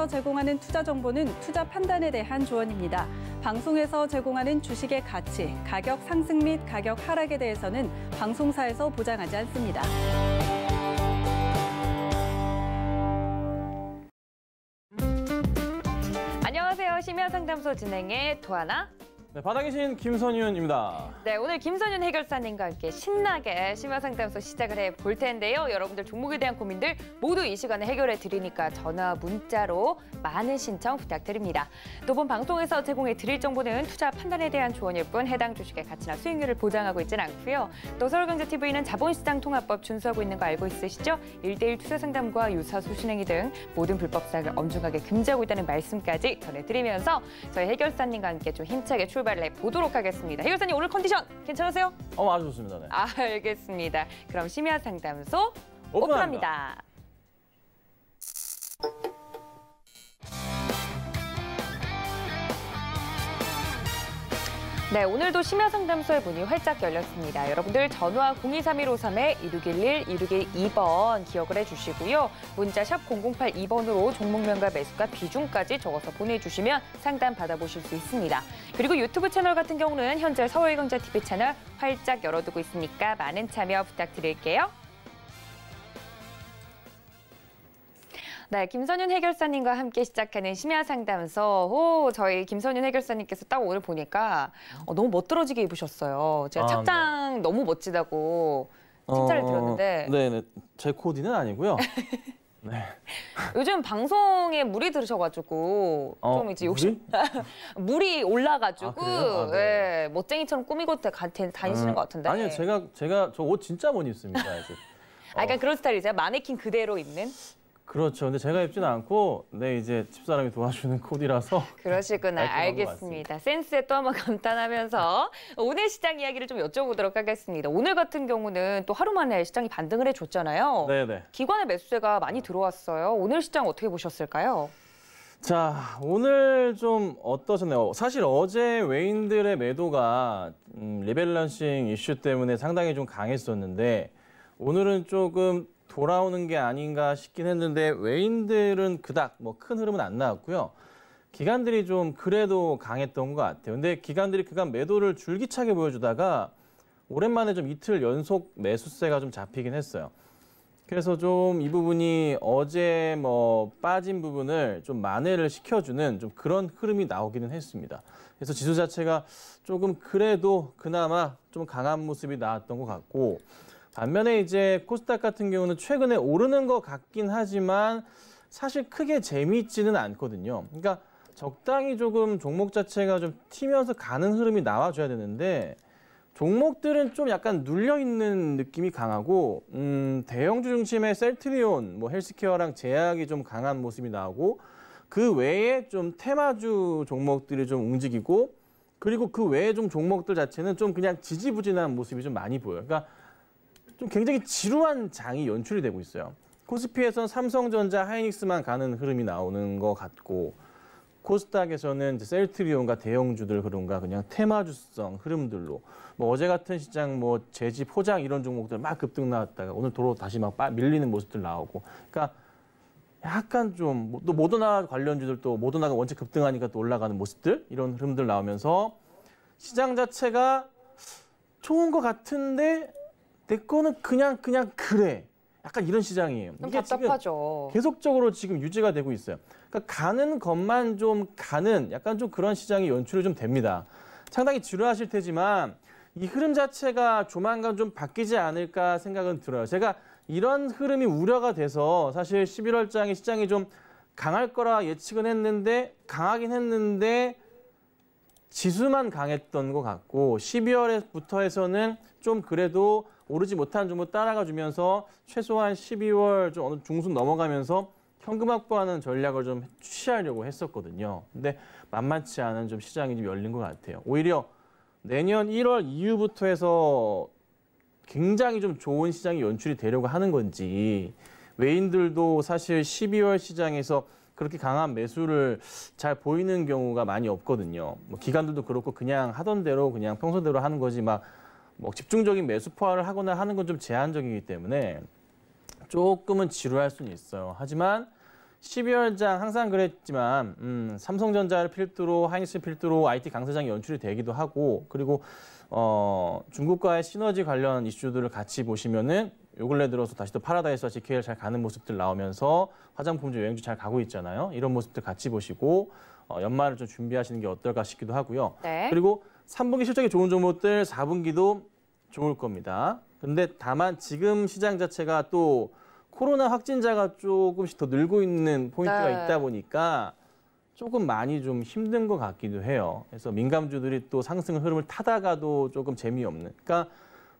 방송에서 제공하는 투자 정보는 투자 판단에 대한 조언입니다. 방송에서 제공하는 주식의 가치, 가격 상승 및 가격 하락에 대해서는 방송사에서 보장하지 않습니다. 안녕하세요. 심야 상담소 진행의 도하나 네, 바닥이신 김선윤입니다. 네, 오늘 김선윤 해결사님과 함께 신나게 심화 상담소 시작을 해볼 텐데요. 여러분들 종목에 대한 고민들 모두 이 시간에 해결해 드리니까 전화 문자로 많은 신청 부탁드립니다. 또 본 방송에서 제공해 드릴 정보는 투자 판단에 대한 조언일 뿐 해당 주식의 가치나 수익률을 보장하고 있지는 않고요. 또 서울경제TV는 자본시장 통합법 준수하고 있는 거 알고 있으시죠? 일대일 투자 상담과 유사 수신행위 등 모든 불법 사항을 엄중하게 금지하고 있다는 말씀까지 전해드리면서 저희 해결사님과 함께 좀 힘차게 출 출발해 보도록 하겠습니다. 해결사님 오늘 컨디션 괜찮으세요? 어, 아주 좋습니다. 네. 아, 알겠습니다. 그럼 심야 상담소 오픈합니다. 오픈합니다. 네, 오늘도 심야 상담소의 문이 활짝 열렸습니다. 여러분들 전화 023153에 2611, 2612번 기억을 해주시고요. 문자 샵 0082번으로 종목명과 매수가 비중까지 적어서 보내주시면 상담 받아보실 수 있습니다. 그리고 유튜브 채널 같은 경우는 현재 서울경제TV 채널 활짝 열어두고 있으니까 많은 참여 부탁드릴게요. 네, 김선윤 해결사님과 함께 시작하는 심야 상담소. 오, 저희 김선윤 해결사님께서 딱 오늘 보니까 어, 너무 멋들어지게 입으셨어요. 제가 아, 네. 착장 네. 너무 멋지다고 어, 칭찬을 어, 들었는데. 네, 네. 제 코디는 아니고요. 네. 요즘 방송에 물이 들으셔가지고 어, 좀 이제 욕심 물이 올라가지고 아, 아, 네. 네. 멋쟁이처럼 꾸미고 다니시는 음, 것 같은데. 아니요, 제가 제가 저 옷 진짜 못 입습니다. 이제. 아, 그러니까 어. 그런 스타일이세요? 마네킹 그대로 입는? 그렇죠. 근데 제가 입지는 않고 내 네, 이제 집사람이 도와주는 코디라서 그러시구나. 알겠습니다. 센스에 또 한번 감탄하면서 오늘 시장 이야기를 좀 여쭤보도록 하겠습니다. 오늘 같은 경우는 또 하루 만에 시장이 반등을 해줬잖아요. 네네. 기관의 매수세가 많이 들어왔어요. 오늘 시장 어떻게 보셨을까요? 자, 오늘 좀 어떠셨나요? 사실 어제 외인들의 매도가 음, 리밸런싱 이슈 때문에 상당히 좀 강했었는데 오늘은 조금 돌아오는 게 아닌가 싶긴 했는데 외인들은 그닥 뭐 큰 흐름은 안 나왔고요. 기관들이 좀 그래도 강했던 것 같아요. 근데 기관들이 그간 매도를 줄기차게 보여주다가 오랜만에 좀 이틀 연속 매수세가 좀 잡히긴 했어요. 그래서 좀 이 부분이 어제 뭐 빠진 부분을 좀 만회를 시켜주는 좀 그런 흐름이 나오기는 했습니다. 그래서 지수 자체가 조금 그래도 그나마 좀 강한 모습이 나왔던 것 같고 반면에 이제 코스닥 같은 경우는 최근에 오르는 것 같긴 하지만 사실 크게 재미있지는 않거든요. 그러니까 적당히 조금 종목 자체가 좀 튀면서 가는 흐름이 나와줘야 되는데 종목들은 좀 약간 눌려있는 느낌이 강하고 음, 대형주 중심의 셀트리온, 뭐 헬스케어랑 제약이 좀 강한 모습이 나오고 그 외에 좀 테마주 종목들이 좀 움직이고 그리고 그 외에 좀 종목들 자체는 좀 그냥 지지부진한 모습이 좀 많이 보여요. 그러니까 좀 굉장히 지루한 장이 연출이 되고 있어요. 코스피에서는 삼성전자, 하이닉스만 가는 흐름이 나오는 것 같고 코스닥에서는 셀트리온과 대형주들 흐름과 그냥 테마주성 흐름들로 뭐 어제 같은 시장 뭐재지 포장 이런 종목들 막 급등 나왔다가 오늘 도로 다시 막 밀리는 모습들 나오고 그러니까 약간 좀또 뭐 모더나 관련주들 또 모더나가 원체 급등하니까 또 올라가는 모습들 이런 흐름들 나오면서 시장 자체가 좋은 것 같은데 내 거는 그냥 그냥 그래. 약간 이런 시장이에요. 이게 답답하죠. 계속적으로 지금 유지가 되고 있어요. 그러니까 가는 것만 좀 가는 약간 좀 그런 시장이 연출이 좀 됩니다. 상당히 지루하실 테지만 이 흐름 자체가 조만간 좀 바뀌지 않을까 생각은 들어요. 제가 이런 흐름이 우려가 돼서 사실 1 1월장에 시장이 좀 강할 거라 예측은 했는데 강하긴 했는데 지수만 강했던 것 같고 12월부터 해서는 좀 그래도 오르지 못한 종목 따라가 주면서 최소한 12월 좀 어느 중순 넘어가면서 현금 확보하는 전략을 좀 취하려고 했었거든요. 근데 만만치 않은 좀 시장이 좀 열린 것 같아요. 오히려 내년 1월 이후부터 해서 굉장히 좀 좋은 시장이 연출이 되려고 하는 건지 외인들도 사실 12월 시장에서 그렇게 강한 매수를 잘 보이는 경우가 많이 없거든요. 뭐 기관들도 그렇고 그냥 하던 대로 그냥 평소대로 하는 거지 막 뭐 집중적인 매수 포화를 하거나 하는 건 좀 제한적이기 때문에 조금은 지루할 수는 있어요. 하지만 12월장 항상 그랬지만 음, 삼성전자를 필두로 하이닉스 필두로 IT 강세장이 연출이 되기도 하고 그리고 어, 중국과의 시너지 관련 이슈들을 같이 보시면은 요 근래 들어서 다시 또 파라다이스와 GKL 잘 가는 모습들 나오면서 화장품주 여행주 잘 가고 있잖아요. 이런 모습들 같이 보시고 어, 연말을 좀 준비하시는 게 어떨까 싶기도 하고요. 네. 그리고 3분기 실적이 좋은 종목들 4분기도 좋을 겁니다. 근데 다만 지금 시장 자체가 또 코로나 확진자가 조금씩 더 늘고 있는 포인트가 네. 있다 보니까 조금 많이 좀 힘든 것 같기도 해요. 그래서 민감주들이 또 상승 흐름을 타다가도 조금 재미없는. 그러니까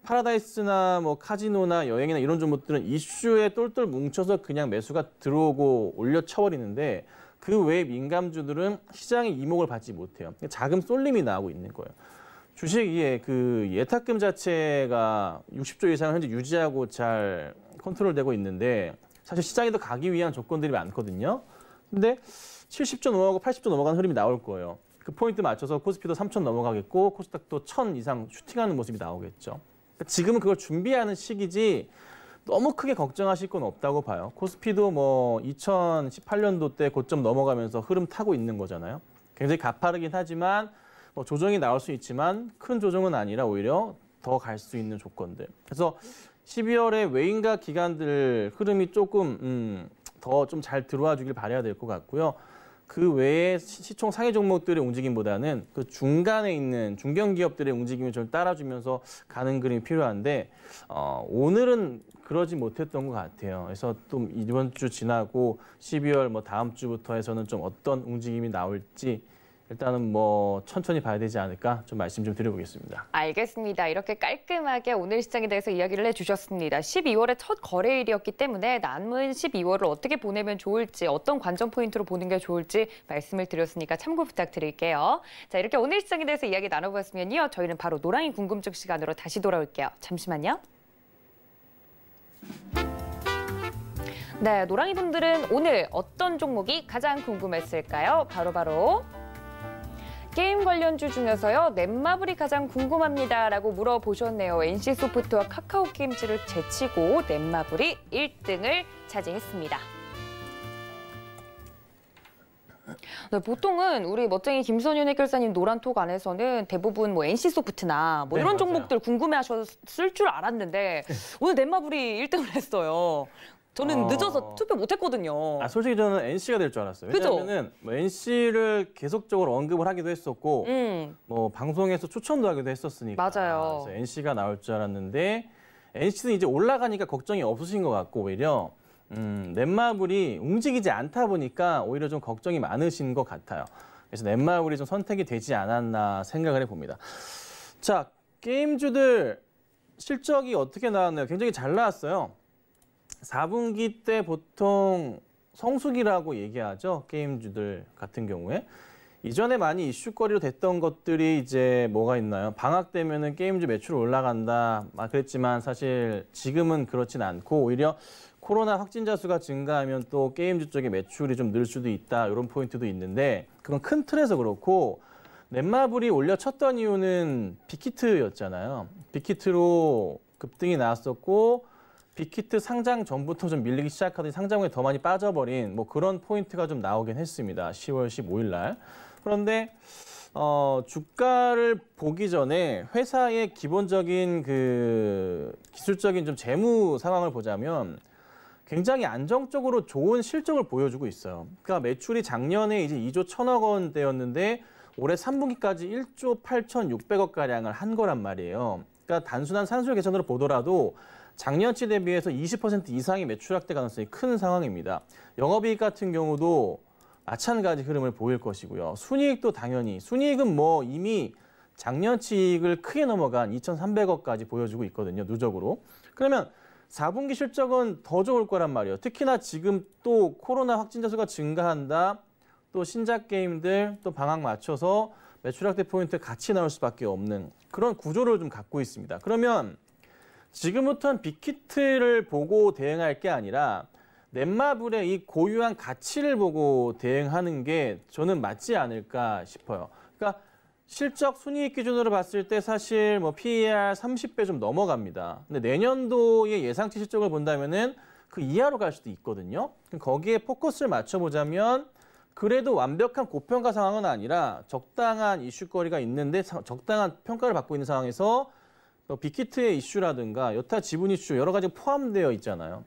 파라다이스나 뭐 카지노나 여행이나 이런 종목들은 이슈에 똘똘 뭉쳐서 그냥 매수가 들어오고 올려 쳐버리는데 그외 민감주들은 시장의 이목을 받지 못해요. 그러니까 자금 쏠림이 나오고 있는 거예요. 주식이그 예탁금 자체가 60조 이상을 현재 유지하고 잘 컨트롤되고 있는데 사실 시장에 도 가기 위한 조건들이 많거든요. 근데 70조 넘어가고 80조 넘어가는 흐름이 나올 거예요. 그 포인트 맞춰서 코스피도 3천 넘어가겠고 코스닥도 1천 이상 슈팅하는 모습이 나오겠죠. 그러니까 지금은 그걸 준비하는 시기지 너무 크게 걱정하실 건 없다고 봐요. 코스피도 뭐 2018년도 때 고점 넘어가면서 흐름 타고 있는 거잖아요. 굉장히 가파르긴 하지만 뭐 조정이 나올 수 있지만 큰 조정은 아니라 오히려 더 갈 수 있는 조건들. 그래서 12월에 외인가 기관들 흐름이 조금 음, 더 좀 잘 들어와 주길 바래야 될 것 같고요. 그 외에 시총 상위 종목들의 움직임보다는 그 중간에 있는 중견 기업들의 움직임을 좀 따라주면서 가는 그림이 필요한데 어, 오늘은 그러지 못했던 것 같아요. 그래서 또 이번 주 지나고 12월 뭐 다음 주부터 해서는 좀 어떤 움직임이 나올지 일단은 뭐 천천히 봐야 되지 않을까 좀 말씀 좀 드려보겠습니다. 알겠습니다. 이렇게 깔끔하게 오늘 시장에 대해서 이야기를 해주셨습니다. 12월의 첫 거래일이었기 때문에 남은 12월을 어떻게 보내면 좋을지 어떤 관전 포인트로 보는 게 좋을지 말씀을 드렸으니까 참고 부탁드릴게요. 자 이렇게 오늘 시장에 대해서 이야기 나눠보았으면요. 저희는 바로 노랑이 궁금증 시간으로 다시 돌아올게요. 잠시만요. 네, 노랑이 분들은 오늘 어떤 종목이 가장 궁금했을까요? 바로 바로 게임 관련주 중에서요. 넷마블이 가장 궁금합니다라고 물어보셨네요. NC소프트와 카카오게임즈를 제치고 넷마블이 1등을 차지했습니다. 네, 보통은 우리 멋쟁이 김선윤 해결사님 노란톡 안에서는 대부분 뭐 NC소프트나 뭐 네, 이런 맞아요. 종목들 궁금해하셨을 줄 알았는데 네. 오늘 넷마블이 1등을 했어요. 저는 어... 늦어서 투표 못했거든요. 아, 솔직히 저는 NC가 될 줄 알았어요. 왜냐하면은 뭐 NC를 계속적으로 언급을 하기도 했었고, 음. 뭐 방송에서 추천도 하기도 했었으니까. 맞아요. 그래서 NC가 나올 줄 알았는데 NC는 이제 올라가니까 걱정이 없으신 것 같고 오히려 음, 넷마블이 움직이지 않다 보니까 오히려 좀 걱정이 많으신 것 같아요. 그래서 넷마블이 좀 선택이 되지 않았나 생각을 해봅니다. 자, 게임주들 실적이 어떻게 나왔나요? 굉장히 잘 나왔어요. 4분기 때 보통 성수기라고 얘기하죠. 게임주들 같은 경우에. 이전에 많이 이슈거리로 됐던 것들이 이제 뭐가 있나요? 방학 되면은 게임주 매출 올라간다. 막 그랬지만 사실 지금은 그렇진 않고 오히려 코로나 확진자 수가 증가하면 또 게임주 쪽에 매출이 좀 늘 수도 있다. 이런 포인트도 있는데 그건 큰 틀에서 그렇고 넷마블이 올려 쳤던 이유는 빅히트였잖아요. 빅히트로 급등이 나왔었고 빅히트 상장 전부터 좀 밀리기 시작하더니 상장 후에 더 많이 빠져버린 뭐 그런 포인트가 좀 나오긴 했습니다. 10월 15일 날. 그런데 어, 주가를 보기 전에 회사의 기본적인 그 기술적인 좀 재무 상황을 보자면 굉장히 안정적으로 좋은 실적을 보여주고 있어요. 그러니까 매출이 작년에 이제 2조 1 0 0 0억 원대였는데 올해 3분기까지 1조 8,600억 가량을 한 거란 말이에요. 그러니까 단순한 산술 계산으로 보더라도 작년치 대비해서 20%이상이 매출 확대 가능성이 큰 상황입니다. 영업이익 같은 경우도 마찬가지 흐름을 보일 것이고요. 순이익도 당연히 순이익은 뭐 이미 작년치 이익을 크게 넘어간 2,300억까지 보여주고 있거든요. 누적으로. 그러면 4분기 실적은 더 좋을 거란 말이에요. 특히나 지금 또 코로나 확진자 수가 증가한다. 또 신작 게임들 또 방학 맞춰서 매출 확대 포인트 같이 나올 수밖에 없는 그런 구조를 좀 갖고 있습니다. 그러면 지금부터는 빅히트를 보고 대응할 게 아니라 넷마블의 이 고유한 가치를 보고 대응하는 게 저는 맞지 않을까 싶어요. 그러니까 실적 순이익 기준으로 봤을 때 사실 뭐 PER 30배 좀 넘어갑니다. 근데 내년도의 예상치 실적을 본다면은 그 이하로 갈 수도 있거든요. 거기에 포커스를 맞춰보자면 그래도 완벽한 고평가 상황은 아니라 적당한 이슈거리가 있는데 적당한 평가를 받고 있는 상황에서 또 빅히트의 이슈라든가 여타 지분 이슈 여러 가지 포함되어 있잖아요.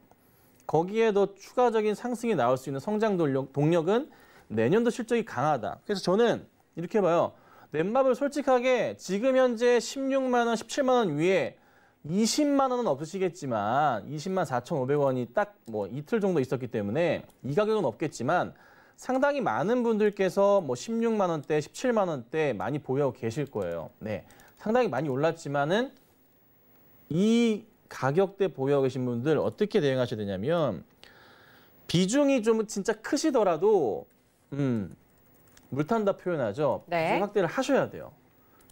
거기에 더 추가적인 상승이 나올 수 있는 성장 동력, 은 내년도 실적이 강하다. 그래서 저는 이렇게 봐요. 넷마블 솔직하게 지금 현재 16만 원, 17만 원 위에 20만 원은 없으시겠지만 20만 4,500원이 딱 뭐 이틀 정도 있었기 때문에 이 가격은 없겠지만 상당히 많은 분들께서 뭐 16만 원대, 17만 원대 많이 보유하고 계실 거예요. 네. 상당히 많이 올랐지만은 이 가격대 보유하고 계신 분들 어떻게 대응하셔야 되냐면 비중이 좀 진짜 크시더라도 음, 물탄다 표현하죠. 네. 비중 확대를 하셔야 돼요.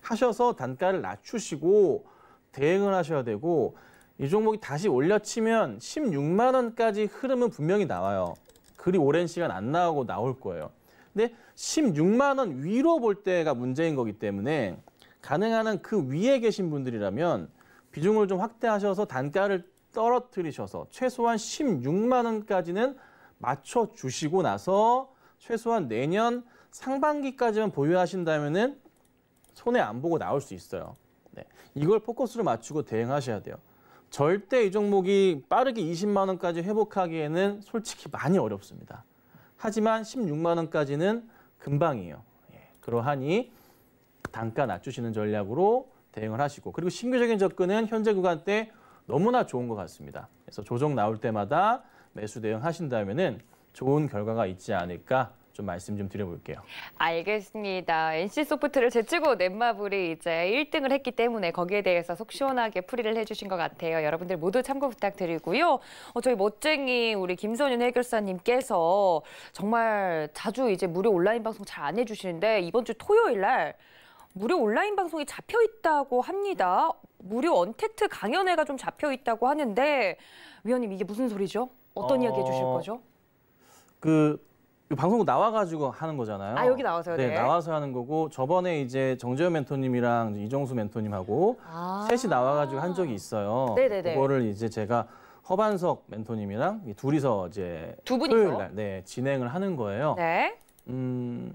하셔서 단가를 낮추시고 대응을 하셔야 되고 이 종목이 다시 올려치면 16만 원까지 흐름은 분명히 나와요. 그리 오랜 시간 안 나오고 나올 거예요. 근데 16만 원 위로 볼 때가 문제인 거기 때문에 가능한 그 위에 계신 분들이라면 비중을 좀 확대하셔서 단가를 떨어뜨리셔서 최소한 16만 원까지는 맞춰주시고 나서 최소한 내년 상반기까지만 보유하신다면은 손해 안 보고 나올 수 있어요. 네. 이걸 포커스로 맞추고 대응하셔야 돼요. 절대 이 종목이 빠르게 20만 원까지 회복하기에는 솔직히 많이 어렵습니다. 하지만 16만 원까지는 금방이에요. 예. 그러하니 단가 낮추시는 전략으로 대응을 하시고 그리고 신규적인 접근은 현재 구간 때 너무나 좋은 것 같습니다. 그래서 조정 나올 때마다 매수 대응하신다면은 좋은 결과가 있지 않을까 좀 말씀 좀 드려볼게요. 알겠습니다. NC소프트를 제치고 넷마블이 이제 1등을 했기 때문에 거기에 대해서 속 시원하게 풀이를 해주신 것 같아요. 여러분들 모두 참고 부탁드리고요. 어, 저희 멋쟁이 우리 김선윤 해결사님께서 정말 자주 이제 무료 온라인 방송 잘 안 해주시는데 이번 주 토요일 날 무료 온라인 방송이 잡혀 있다고 합니다. 무료 언택트 강연회가 좀 잡혀 있다고 하는데 위원님 이게 무슨 소리죠? 어떤 어... 이야기 해주실 거죠? 그 방송 나와가지고 하는 거잖아요. 아 여기 나와서요. 네, 네, 나와서 하는 거고 저번에 이제 정재현 멘토님이랑 이정수 멘토님하고 아 셋이 나와가지고 한 적이 있어요. 네네네. 그거를 이제 제가 허반석 멘토님이랑 둘이서 이제 두 분이서 네 진행을 하는 거예요. 네. 음,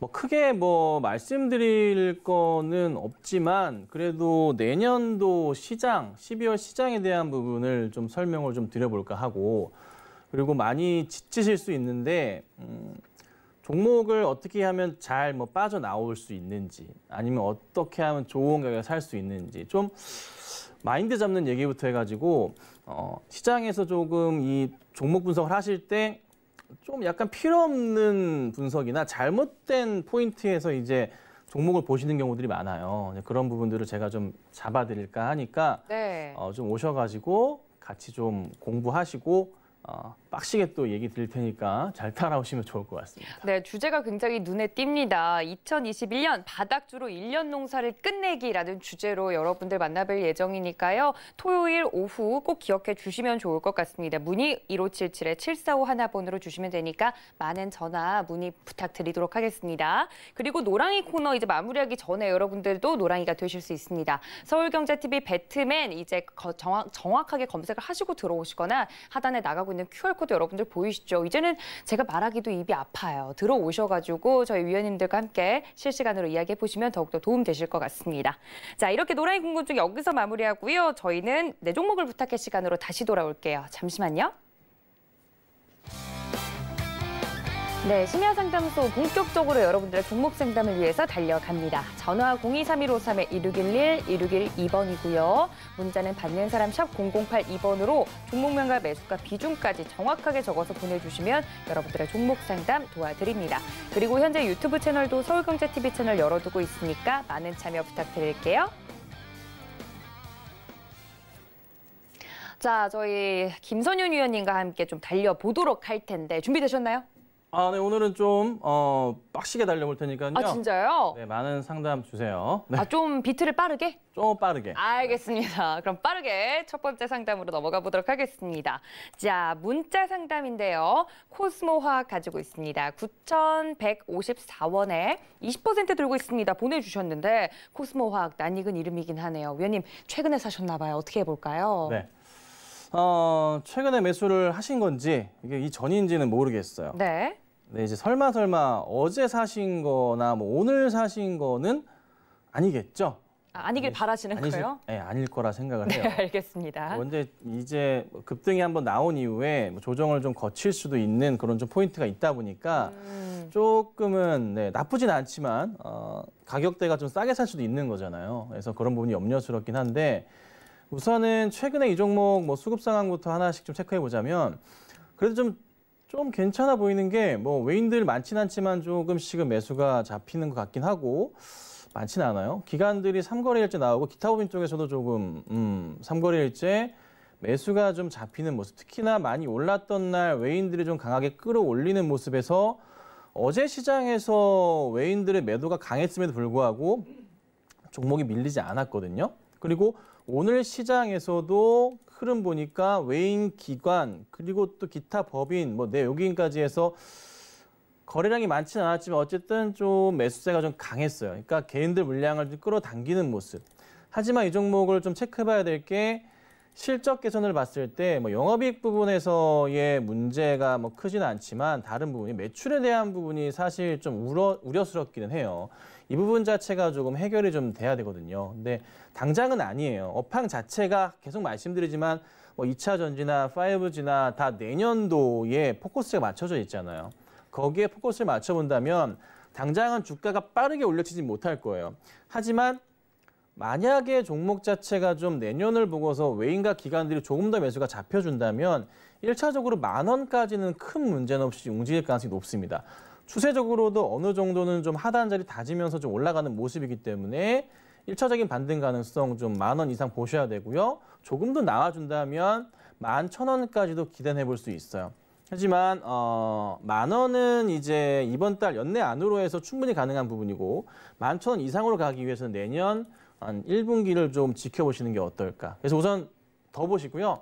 뭐 크게 뭐 말씀드릴 거는 없지만 그래도 내년도 시장, 12월 시장에 대한 부분을 좀 설명을 좀 드려볼까 하고 그리고 많이 지치실 수 있는데 음, 종목을 어떻게 하면 잘 뭐 빠져나올 수 있는지 아니면 어떻게 하면 좋은 가격에 살 수 있는지 좀 마인드 잡는 얘기부터 해가지고 어, 시장에서 조금 이 종목 분석을 하실 때좀 약간 필요 없는 분석이나 잘못된 포인트에서 이제 종목을 보시는 경우들이 많아요. 그런 부분들을 제가 좀 잡아드릴까 하니까 네. 어, 좀 오셔가지고 같이 좀 공부하시고 어, 빡시게 또 얘기 드릴 테니까 잘 따라오시면 좋을 것 같습니다. 네, 주제가 굉장히 눈에 띕니다. 2021년 바닥주로 1년 농사를 끝내기라는 주제로 여러분들 만나뵐 예정이니까요. 토요일 오후 꼭 기억해 주시면 좋을 것 같습니다. 문의 1577-7451번으로 주시면 되니까 많은 전화, 문의 부탁드리도록 하겠습니다. 그리고 노랑이 코너 이제 마무리하기 전에 여러분들도 노랑이가 되실 수 있습니다. 서울경제TV 배트맨 이제 정확, 정확하게 검색을 하시고 들어오시거나 하단에 나가고 발행 있는 QR코드 여러분들 보이시죠? 이제는 제가 말하기도 입이 아파요. 들어오셔가지고 저희 위원님들과 함께 실시간으로 이야기해 보시면 더욱더 도움되실 것 같습니다. 자, 이렇게 노라인 궁금증 여기서 마무리하고요. 저희는 내 종목을 부탁해 시간으로 다시 돌아올게요. 잠시만요. 네, 심야 상담소 본격적으로 여러분들의 종목 상담을 위해서 달려갑니다. 전화 02315-3의 1611, 1612번이고요. 문자는 받는 사람 샵 0082번으로 종목명과 매수가 비중까지 정확하게 적어서 보내주시면 여러분들의 종목 상담 도와드립니다. 그리고 현재 유튜브 채널도 서울경제TV 채널 열어두고 있으니까 많은 참여 부탁드릴게요. 자, 저희 김선윤 위원님과 함께 좀 달려보도록 할 텐데 준비되셨나요? 아, 네, 오늘은 좀, 어, 빡시게 달려볼 테니까요. 아, 진짜요? 네, 많은 상담 주세요. 네. 아, 좀 비트를 빠르게? 좀 빠르게. 알겠습니다. 그럼 빠르게 첫 번째 상담으로 넘어가 보도록 하겠습니다. 자, 문자 상담인데요. 코스모 화학 가지고 있습니다. 9,154원에 20% 들고 있습니다. 보내주셨는데 코스모 화학 낯익은 이름이긴 하네요. 위원님, 최근에 사셨나 봐요. 어떻게 해볼까요? 네. 어, 최근에 매수를 하신 건지 이게 이 전인지는 모르겠어요. 네. 네, 이제 설마 설마 어제 사신 거나 뭐 오늘 사신 거는 아니겠죠? 아, 아니길 아니, 바라시는 아니 거예요? 네, 아닐 거라 생각을 네, 해요. 네, 알겠습니다. 먼저 뭐 이제 뭐 급등이 한번 나온 이후에 뭐 조정을 좀 거칠 수도 있는 그런 좀 포인트가 있다 보니까 음. 조금은 네, 나쁘진 않지만 어, 가격대가 좀 싸게 살 수도 있는 거잖아요. 그래서 그런 부분이 염려스럽긴 한데 우선은 최근에 이 종목 뭐 수급 상황부터 하나씩 좀 체크해 보자면 그래도 좀좀 괜찮아 보이는 게 뭐 외인들 많진 않지만 조금씩은 매수가 잡히는 것 같긴 하고 많진 않아요. 기관들이 3거래일째 나오고 기타 법인 쪽에서도 조금 음, 삼거래일째 매수가 좀 잡히는 모습 특히나 많이 올랐던 날 외인들이 좀 강하게 끌어올리는 모습에서 어제 시장에서 외인들의 매도가 강했음에도 불구하고 종목이 밀리지 않았거든요. 그리고 오늘 시장에서도 흐름 보니까 외인 기관 그리고 또 기타 법인 뭐내여기까지 해서 거래량이 많지는 않았지만 어쨌든 좀 매수세가 좀 강했어요. 그러니까 개인들 물량을 좀 끌어당기는 모습. 하지만 이 종목을 좀 체크해봐야 될 게 실적 개선을 봤을 때 뭐 영업이익 부분에서의 문제가 뭐 크지는 않지만 다른 부분이 매출에 대한 부분이 사실 좀 우려, 우려스럽기는 해요. 이 부분 자체가 조금 해결이 좀 돼야 되거든요. 근데 당장은 아니에요. 업황 자체가 계속 말씀드리지만 뭐 2차 전지나 5G나 다 내년도에 포커스가 맞춰져 있잖아요. 거기에 포커스를 맞춰본다면 당장은 주가가 빠르게 올려치지 못할 거예요. 하지만 만약에 종목 자체가 좀 내년을 보고서 외인과 기관들이 조금 더 매수가 잡혀준다면 1차적으로만 원까지는 큰 문제는 없이 움직일 가능성이 높습니다. 추세적으로도 어느 정도는 좀 하단 자리 다지면서 좀 올라가는 모습이기 때문에 1차적인 반등 가능성 좀 만 원 이상 보셔야 되고요. 조금 더 나와준다면 만 천원까지도 기대해 볼 수 있어요. 하지만 어, 만 원은 이제 이번 달 연내 안으로 해서 충분히 가능한 부분이고 만 천 원 이상으로 가기 위해서는 내년 한 1분기를 좀 지켜보시는 게 어떨까. 그래서 우선 더 보시고요.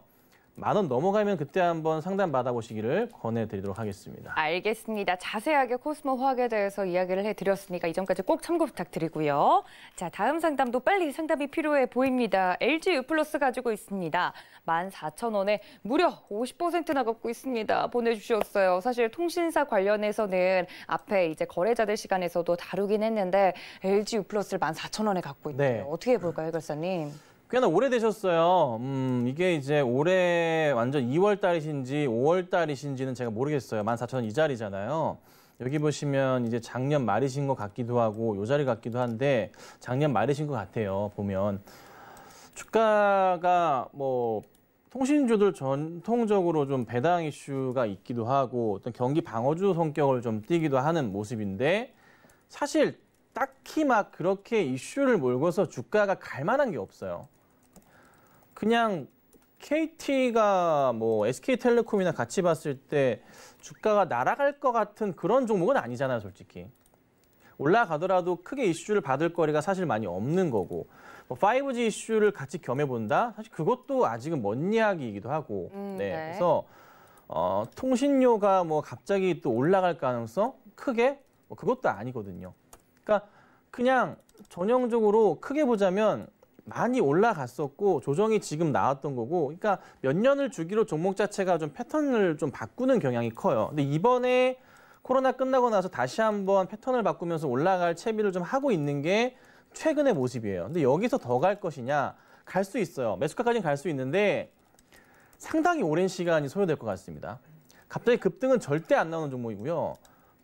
만원 넘어가면 그때 한번 상담 받아보시기를 권해드리도록 하겠습니다. 알겠습니다. 자세하게 코스모 화학에 대해서 이야기를 해드렸으니까 이 점까지 꼭 참고 부탁드리고요. 자 다음 상담도 빨리 상담이 필요해 보입니다. LG u 가지고 있습니다. 14,000원에 무려 50%나 걷고 있습니다. 보내주셨어요. 사실 통신사 관련해서는 앞에 이제 거래자들 시간에서도 다루긴 했는데 LG U+를 14,000원에 갖고 있대요. 네. 어떻게 볼까요, 결사님? 꽤나 오래되셨어요. 음, 이게 이제 올해 완전 2월 달이신지 5월 달이신지는 제가 모르겠어요. 14,000원 이 자리잖아요. 여기 보시면 이제 작년 말이신 것 같기도 하고 요 자리 같기도 한데 작년 말이신 것 같아요. 보면 주가가 뭐 통신주들 전통적으로 좀 배당 이슈가 있기도 하고 어떤 경기 방어주 성격을 좀띄기도 하는 모습인데 사실 딱히 막 그렇게 이슈를 몰고서 주가가 갈 만한 게 없어요. 그냥 KT가 뭐 SK텔레콤이나 같이 봤을 때 주가가 날아갈 것 같은 그런 종목은 아니잖아요, 솔직히. 올라가더라도 크게 이슈를 받을 거리가 사실 많이 없는 거고 뭐 5G 이슈를 같이 겸해본다? 사실 그것도 아직은 먼 이야기이기도 하고 음, 네. 네. 그래서 어, 통신료가 뭐 갑자기 또 올라갈 가능성 크게 뭐 그것도 아니거든요. 그러니까 그냥 전형적으로 크게 보자면 많이 올라갔었고 조정이 지금 나왔던 거고 그러니까 몇 년을 주기로 종목 자체가 좀 패턴을 좀 바꾸는 경향이 커요. 근데 이번에 코로나 끝나고 나서 다시 한번 패턴을 바꾸면서 올라갈 채비를 좀 하고 있는 게 최근의 모습이에요. 근데 여기서 더 갈 것이냐? 갈 수 있어요. 매수가까지는 갈 수 있는데 상당히 오랜 시간이 소요될 것 같습니다. 갑자기 급등은 절대 안 나오는 종목이고요.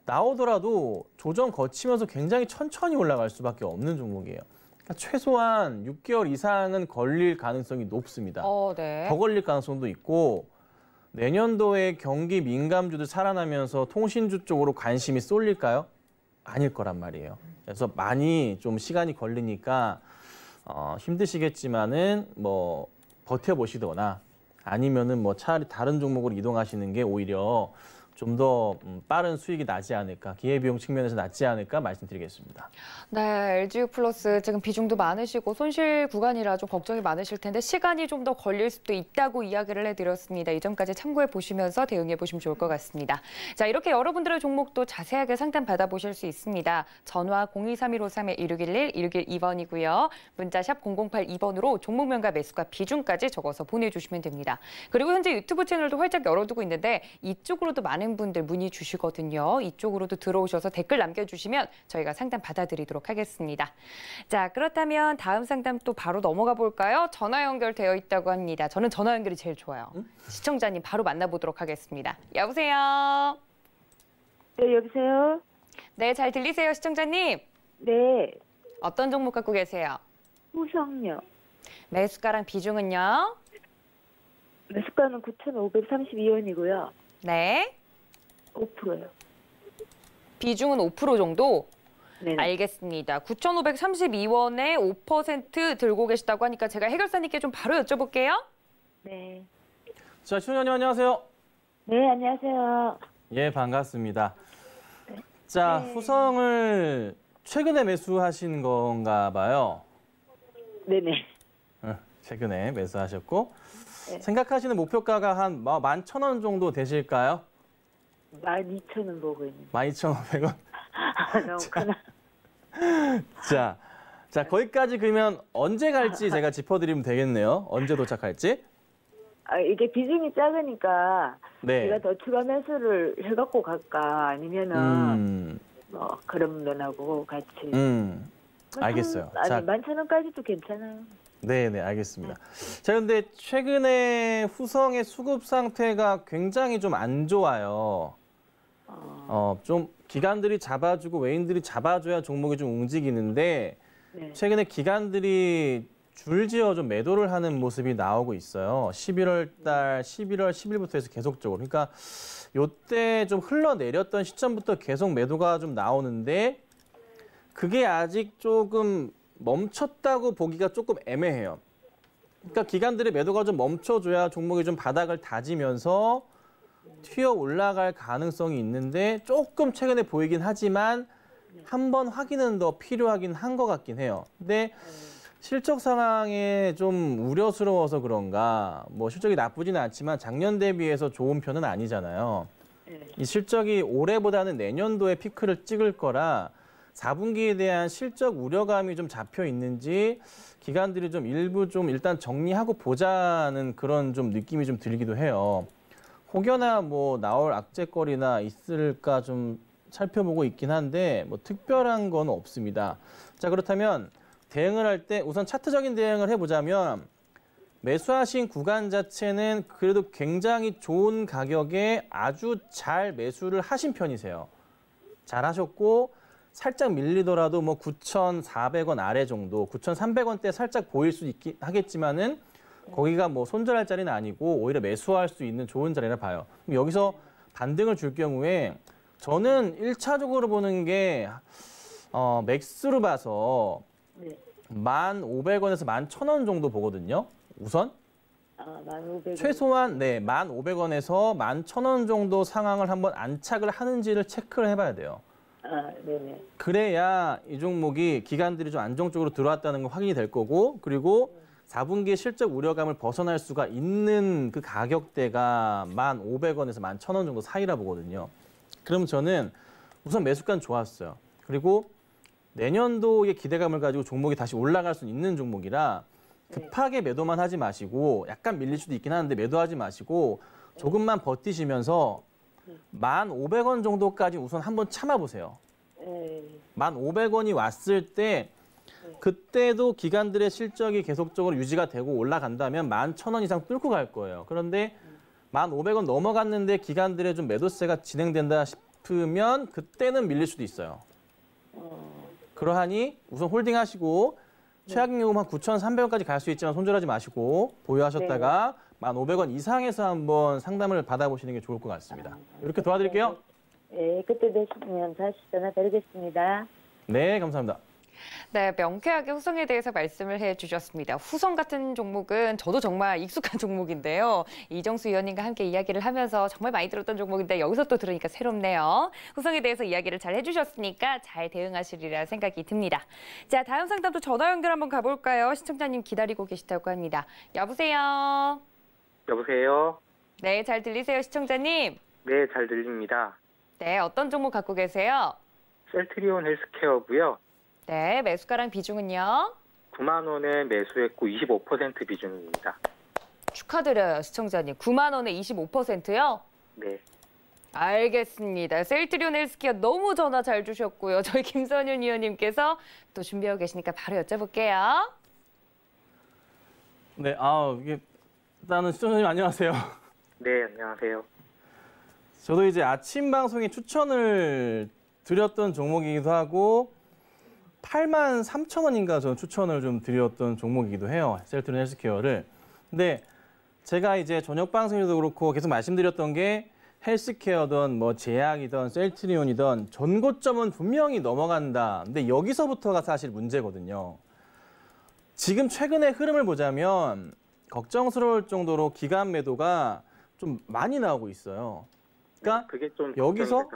나오더라도 조정 거치면서 굉장히 천천히 올라갈 수밖에 없는 종목이에요. 그러니까 최소한 6개월 이상은 걸릴 가능성이 높습니다. 어, 네. 더 걸릴 가능성도 있고 내년도에 경기 민감주들 살아나면서 통신주 쪽으로 관심이 쏠릴까요? 아닐 거란 말이에요. 그래서 많이 좀 시간이 걸리니까 어, 힘드시겠지만은 뭐 버텨보시거나 아니면은 뭐 차라리 다른 종목으로 이동하시는 게 오히려 좀더 음, 빠른 수익이 나지 않을까, 기회비용 측면에서 낫지 않을까 말씀드리겠습니다. 네, LGU 플러스 지금 비중도 많으시고 손실 구간이라 좀 걱정이 많으실 텐데 시간이 좀 더 걸릴 수도 있다고 이야기를 해드렸습니다. 이 점까지 참고해 보시면서 대응해 보시면 좋을 것 같습니다. 자, 이렇게 여러분들의 종목도 자세하게 상담 받아보실 수 있습니다. 전화 0 2 3 1 5 3 1 6 1 1 1612번이고요. 문자 샵 0082번으로 종목명과 매수가 비중까지 적어서 보내주시면 됩니다. 그리고 현재 유튜브 채널도 활짝 열어두고 있는데 이쪽으로도 많은 많은 분들 문의 주시거든요. 이쪽으로도 들어오셔서 댓글 남겨주시면 저희가 상담 받아드리도록 하겠습니다. 자, 그렇다면 다음 상담 또 바로 넘어가 볼까요? 전화 연결되어 있다고 합니다. 저는 전화 연결이 제일 좋아요. 응? 음? 시청자님 바로 만나보도록 하겠습니다. 여보세요? 네, 여보세요? 네, 잘 들리세요, 시청자님? 네. 어떤 종목 갖고 계세요? 호성요. 매수가랑 비중은요? 매수가는 9,532원이고요. 네. 5%요. 비중은 5% 정도? 네네. 알겠습니다. 9,532원에 5% 들고 계시다고 하니까 제가 해결사님께 좀 바로 여쭤볼게요. 네. 자, 시원님 안녕하세요. 네, 안녕하세요. 예, 반갑습니다. 네. 자, 네. 후성을 최근에 매수하신 건가 봐요. 네네. 어, 최근에 매수하셨고 네. 생각하시는 목표가가 한 11,000원 뭐 정도 되실까요? 12,000원 보고있니다 12,500원. 너무 자, 자 거기까지 그러면 언제 갈지 아. 제가 짚어드리면 되겠네요. 언제 도착할지. 아, 이게 비중이 작으니까 네. 제가 더 추가 매수를 해갖고 갈까 아니면은 음. 뭐 그런 돈하고 같이. 음. 알겠어요. 아니 자, 만천 원까지도 괜찮아요. 네네 알겠습니다. 네. 자 근데 최근에 후성의 수급 상태가 굉장히 좀 안 좋아요. 아. 어... 좀 기관들이 잡아주고 외인들이 잡아줘야 종목이 좀 움직이는데 네. 최근에 기관들이 줄지어 좀 매도를 하는 모습이 나오고 있어요. 11월 음. 달, 11월 10일부터 해서 계속적으로. 그러니까 요 때 좀 흘러내렸던 시점부터 계속 매도가 좀 나오는데 그게 아직 조금 멈췄다고 보기가 조금 애매해요. 그러니까 기관들의 매도가 좀 멈춰줘야 종목이 좀 바닥을 다지면서 튀어 올라갈 가능성이 있는데 조금 최근에 보이긴 하지만 한번 확인은 더 필요하긴 한 것 같긴 해요. 근데 실적 상황에 좀 우려스러워서 그런가 뭐 실적이 나쁘지는 않지만 작년 대비해서 좋은 편은 아니잖아요. 네. 이 실적이 올해보다는 내년도에 피크를 찍을 거라 4분기에 대한 실적 우려감이 좀 잡혀 있는지 기관들이 좀 일부 좀 일단 정리하고 보자는 그런 좀 느낌이 좀 들기도 해요. 혹여나 뭐 나올 악재거리나 있을까 좀 살펴보고 있긴 한데 뭐 특별한 건 없습니다. 자 그렇다면 대응을 할 때 우선 차트적인 대응을 해보자면 매수하신 구간 자체는 그래도 굉장히 좋은 가격에 아주 잘 매수를 하신 편이세요. 잘 하셨고 살짝 밀리더라도 뭐 9,400원 아래 정도, 9,300원대 살짝 보일 수 있긴 하겠지만은 거기가 뭐 손절할 자리는 아니고 오히려 매수할 수 있는 좋은 자리라 봐요. 그럼 여기서 반등을 줄 경우에 저는 1차적으로 보는 게 어, 맥스로 봐서 네. 1,500원에서 11,000원 정도 보거든요. 우선 아, 최소한 네, 1,500원에서 11,000원 정도 상황을 한번 안착을 하는지를 체크를 해봐야 돼요. 아, 그래야 이 종목이 기관들이 좀 안정적으로 들어왔다는 걸 확인이 될 거고 그리고 4분기 실적 우려감을 벗어날 수가 있는 그 가격대가 만0 0 원에서만 0원 정도 사이라 보거든요. 그럼 저는 우선 매수간 좋았어요. 그리고 내년도의 기대감을 가지고 종목이 다시 올라갈 수 있는 종목이라 네. 급하게 매도만 하지 마시고 약간 밀릴 수도 있긴 하는데 매도하지 마시고 조금만 버티시면서 만 오백 원 정도까지 우선 한번 참아보세요. 네. 만 오백 원이 왔을 때 네. 그때도 기관들의 실적이 계속적으로 유지가 되고 올라간다면 만 천 원 이상 뚫고 갈 거예요. 그런데 만 오백 원 넘어갔는데 기관들의 좀 매도세가 진행된다 싶으면 그때는 밀릴 수도 있어요. 어. 그러하니 우선 홀딩하시고 네. 최악의 경우 한 9,300원까지 갈 수 있지만 손절하지 마시고 보유하셨다가 만 오백 원 이상에서 한번 상담을 받아보시는 게 좋을 것 같습니다. 이렇게 도와드릴게요. 예, 그때 되시면 다시 전화드리겠습니다. 네, 감사합니다. 네, 명쾌하게 후성에 대해서 말씀을 해주셨습니다. 후성 같은 종목은 저도 정말 익숙한 종목인데요. 이정수 위원님과 함께 이야기를 하면서 정말 많이 들었던 종목인데 여기서 또 들으니까 새롭네요. 후성에 대해서 이야기를 잘 해주셨으니까 잘 대응하시리라 생각이 듭니다. 자, 다음 상담도 전화 연결 한번 가볼까요? 시청자님 기다리고 계시다고 합니다. 여보세요? 여보세요? 네, 잘 들리세요, 시청자님? 네, 잘 들립니다. 네, 어떤 종목 갖고 계세요? 셀트리온 헬스케어고요. 네, 매수가랑 비중은요? 9만 원에 매수했고 25% 비중입니다. 축하드려요, 시청자님. 9만 원에 25%요? 네. 알겠습니다. 셀트리온 헬스케어 너무 전화 잘 주셨고요. 저희 김선윤 위원님께서 또 준비하고 계시니까 바로 여쭤볼게요. 네, 아 이게 일단은 시청자님 안녕하세요. 네, 안녕하세요. 저도 이제 아침 방송에 추천을 드렸던 종목이기도 하고 8만 3천 원인가 저는 추천을 좀 드렸던 종목이기도 해요. 셀트론 헬스케어를. 근데 제가 이제 저녁 방송에도 그렇고 계속 말씀드렸던 게 헬스케어든 뭐 제약이든 셀트리온이든 전고점은 분명히 넘어간다. 근데 여기서부터가 사실 문제거든요. 지금 최근의 흐름을 보자면 걱정스러울 정도로 기간 매도가 좀 많이 나오고 있어요. 그러니까 네, 그게 좀 여기서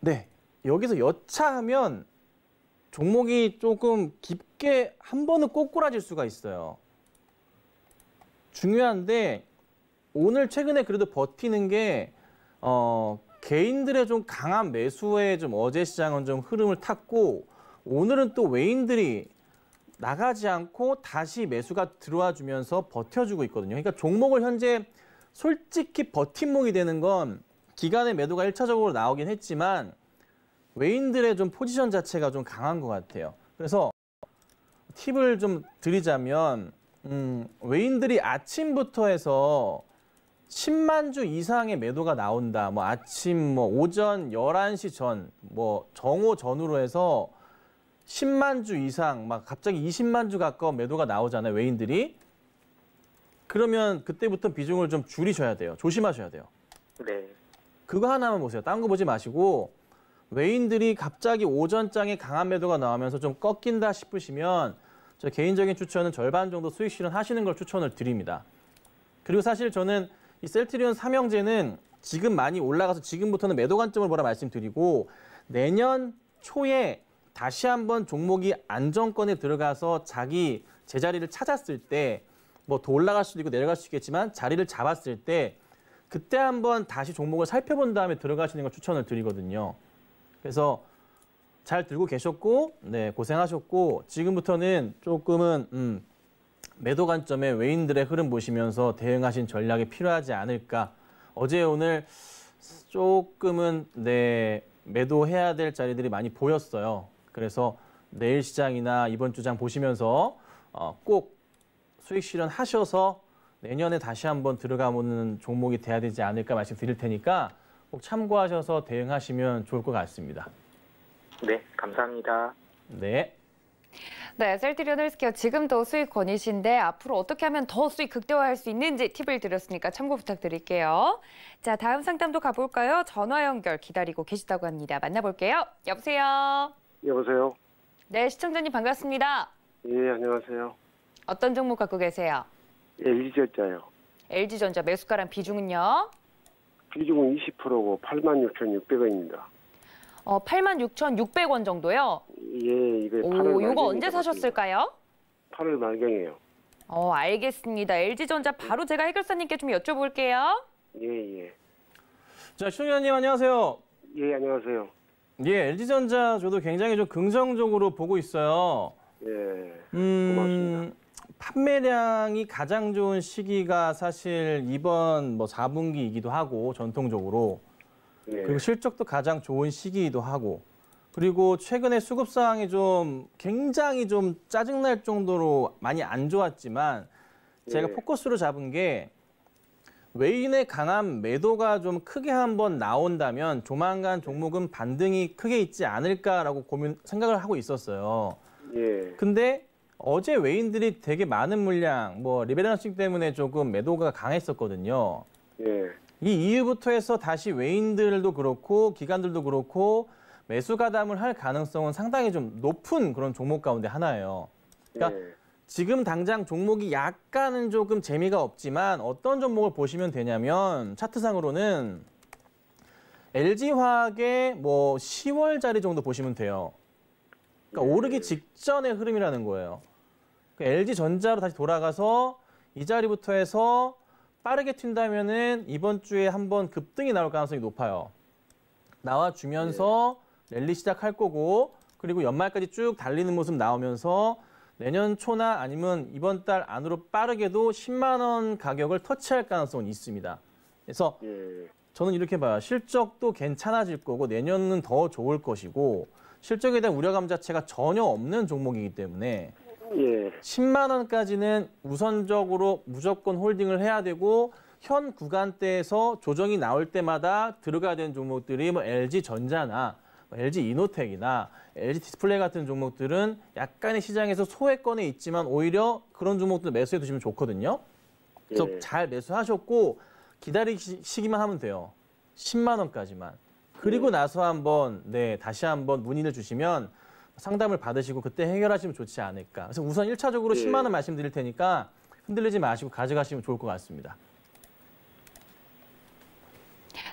네 여기서 여차하면 종목이 조금 깊게 한 번은 꼬꾸라질 수가 있어요. 중요한데 오늘 최근에 그래도 버티는 게 어, 개인들의 좀 강한 매수에 좀 어제 시장은 좀 흐름을 탔고 오늘은 또 외인들이 나가지 않고 다시 매수가 들어와 주면서 버텨주고 있거든요. 그러니까 종목을 현재 솔직히 버팀목이 되는 건 기간의 매도가 1차적으로 나오긴 했지만 외인들의 좀 포지션 자체가 좀 강한 것 같아요. 그래서 팁을 좀 드리자면 음, 외인들이 아침부터 해서 10만 주 이상의 매도가 나온다. 뭐 아침, 뭐 오전 11시 전, 뭐 정오 전후로 해서 10만 주 이상 막 갑자기 20만 주 가까운 매도가 나오잖아요. 외인들이. 그러면 그때부터 비중을 좀 줄이셔야 돼요. 조심하셔야 돼요. 네. 그거 하나만 보세요. 딴 거 보지 마시고 외인들이 갑자기 오전장에 강한 매도가 나오면서 좀 꺾인다 싶으시면 저 개인적인 추천은 절반 정도 수익 실현하시는 걸 추천을 드립니다. 그리고 사실 저는 이 셀트리온 삼형제는 지금 많이 올라가서 지금부터는 매도 관점을 보라 말씀드리고 내년 초에 다시 한번 종목이 안정권에 들어가서 자기 제자리를 찾았을 때 뭐 더 올라갈 수도 있고 내려갈 수 있겠지만 자리를 잡았을 때 그때 한번 다시 종목을 살펴본 다음에 들어가시는 걸 추천을 드리거든요. 그래서 잘 들고 계셨고 네 고생하셨고 지금부터는 조금은 음, 매도 관점의 외인들의 흐름 보시면서 대응하신 전략이 필요하지 않을까. 어제 오늘 조금은 네 매도해야 될 자리들이 많이 보였어요. 그래서 내일 시장이나 이번 주장 보시면서 어, 꼭 수익 실현하셔서 내년에 다시 한번 들어가보는 종목이 돼야 되지 않을까 말씀드릴 테니까 꼭 참고하셔서 대응하시면 좋을 것 같습니다. 네, 감사합니다. 네. 네, 셀트리온헬스케어 지금도 수익 권이신데 앞으로 어떻게 하면 더 수익 극대화할 수 있는지 팁을 드렸으니까 참고 부탁드릴게요. 자, 다음 상담도 가볼까요? 전화 연결 기다리고 계시다고 합니다. 만나볼게요. 여보세요? 여보세요. 네, 시청자님 반갑습니다. 예, 안녕하세요. 어떤 종목 갖고 계세요? LG전자요. LG전자 매수가랑 비중은요? 비중은 20%고 86,600원입니다. 어, 86,600원 정도요? 예, 이게 오, 이거 언제 사셨을까요? 8월 말경이에요. 어, 알겠습니다. LG전자 바로 제가 해결사님께 좀 여쭤볼게요. 예, 예. 자, 시청자님 안녕하세요. 예, 안녕하세요. 예, LG전자 저도 굉장히 좀 긍정적으로 보고 있어요. 예, 음, 고맙습니다. 판매량이 가장 좋은 시기가 사실 이번 뭐 4분기이기도 하고 전통적으로 예. 그리고 실적도 가장 좋은 시기이기도 하고 그리고 최근에 수급 상황이 좀 굉장히 좀 짜증날 정도로 많이 안 좋았지만 제가 예. 포커스로 잡은 게 외인의 강한 매도가 좀 크게 한번 나온다면 조만간 종목은 반등이 크게 있지 않을까라고 고민 생각을 하고 있었어요. 예. 근데 어제 외인들이 되게 많은 물량, 뭐 리베란싱 때문에 조금 매도가 강했었거든요. 예. 이이후부터 해서 다시 외인들도 그렇고 기관들도 그렇고 매수 가담을 할 가능성은 상당히 좀 높은 그런 종목 가운데 하나예요. 그러니까 예. 지금 당장 종목이 약간은 조금 재미가 없지만 어떤 종목을 보시면 되냐면 차트상으로는 LG화학의 뭐1 0월자리 정도 보시면 돼요. 그러니까 네. 오르기 직전의 흐름이라는 거예요. LG전자로 그 다시 돌아가서 이 자리부터 해서 빠르게 튄다면은 이번 주에 한번 급등이 나올 가능성이 높아요. 나와주면서 네. 랠리 시작할 거고 그리고 연말까지 쭉 달리는 모습 나오면서 내년 초나 아니면 이번 달 안으로 빠르게도 10만 원 가격을 터치할 가능성은 있습니다. 그래서 예. 저는 이렇게 봐요. 실적도 괜찮아질 거고 내년은 더 좋을 것이고 실적에 대한 우려감 자체가 전혀 없는 종목이기 때문에 예. 10만 원까지는 우선적으로 무조건 홀딩을 해야 되고 현 구간대에서 조정이 나올 때마다 들어가야 되는 종목들이 뭐 LG 전자나 LG 뭐 이노텍이나 LG 디스플레이 같은 종목들은 약간의 시장에서 소외권에 있지만 오히려 그런 종목들 매수해 두시면 좋거든요. 예. 잘 매수하셨고 기다리시기만 하면 돼요. 10만 원까지만. 그리고 예. 나서 한번 네 다시 한번 문의를 주시면 상담을 받으시고 그때 해결하시면 좋지 않을까. 그래서 우선 1차적으로 예. 10만 원 말씀드릴 테니까 흔들리지 마시고 가져가시면 좋을 것 같습니다.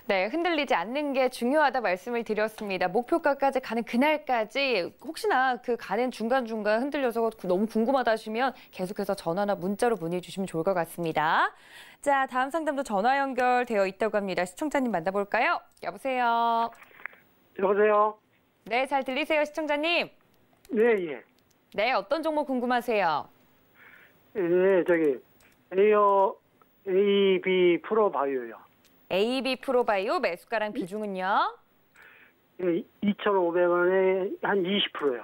네, 흔들리지 않는 게 중요하다 말씀을 드렸습니다. 목표가까지 가는 그날까지 혹시나 그 가는 중간중간 흔들려서 너무 궁금하다 하시면 계속해서 전화나 문자로 문의해 주시면 좋을 것 같습니다. 자, 다음 상담도 전화 연결되어 있다고 합니다. 시청자님 만나볼까요? 여보세요. 여보세요. 네, 잘 들리세요, 시청자님? 네, 예. 네, 어떤 종목 궁금하세요? 예, 저기 에어 AB 프로바이오요. AB 프로바이오 매수가랑 비중은요? 2,500원에 예, 한 20%요.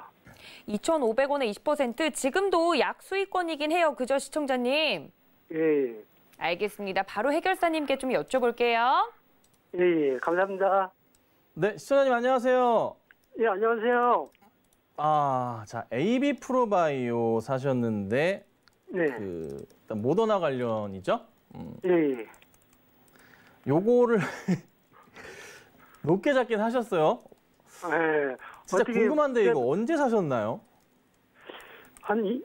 2,500원에 20% 지금도 약수익권이긴 해요. 그죠, 시청자님? 예, 예. 알겠습니다. 바로 해결사님께 좀 여쭤볼게요. 예, 예 감사합니다. 네, 시청자님 안녕하세요. 예, 안녕하세요. 아, 자, AB 프로바이오 사셨는데 네. 그 모더나 관련이죠? 음. 예. 예. 요거를 높게 잡긴 하셨어요. 네. 진짜 궁금한데 이거 언제 사셨나요? 한, 이,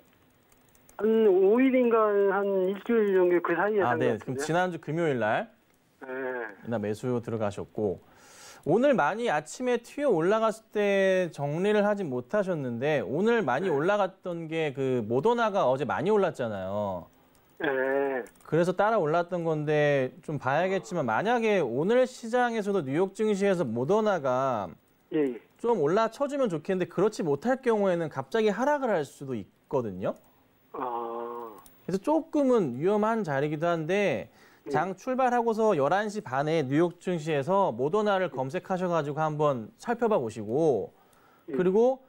한 5일인가 한 일주일 정도 그 사이에 아, 네. 그럼 지난주 금요일 날 네. 나 매수 들어가셨고 오늘 많이 아침에 튀어 올라갔을 때 정리를 하지 못하셨는데 오늘 많이 네. 올라갔던 게 그 모더나가 어제 많이 올랐잖아요. 네. 그래서 따라 올랐던 건데 좀 봐야겠지만 만약에 오늘 시장에서도 뉴욕 증시에서 모더나가 예. 예. 좀 올라쳐주면 좋겠는데 그렇지 못할 경우에는 갑자기 하락을 할 수도 있거든요. 아. 그래서 조금은 위험한 자리이기도 한데 예. 장 출발하고서 11시 반에 뉴욕 증시에서 모더나를 예. 검색하셔가지고 한번 살펴봐 보시고 그리고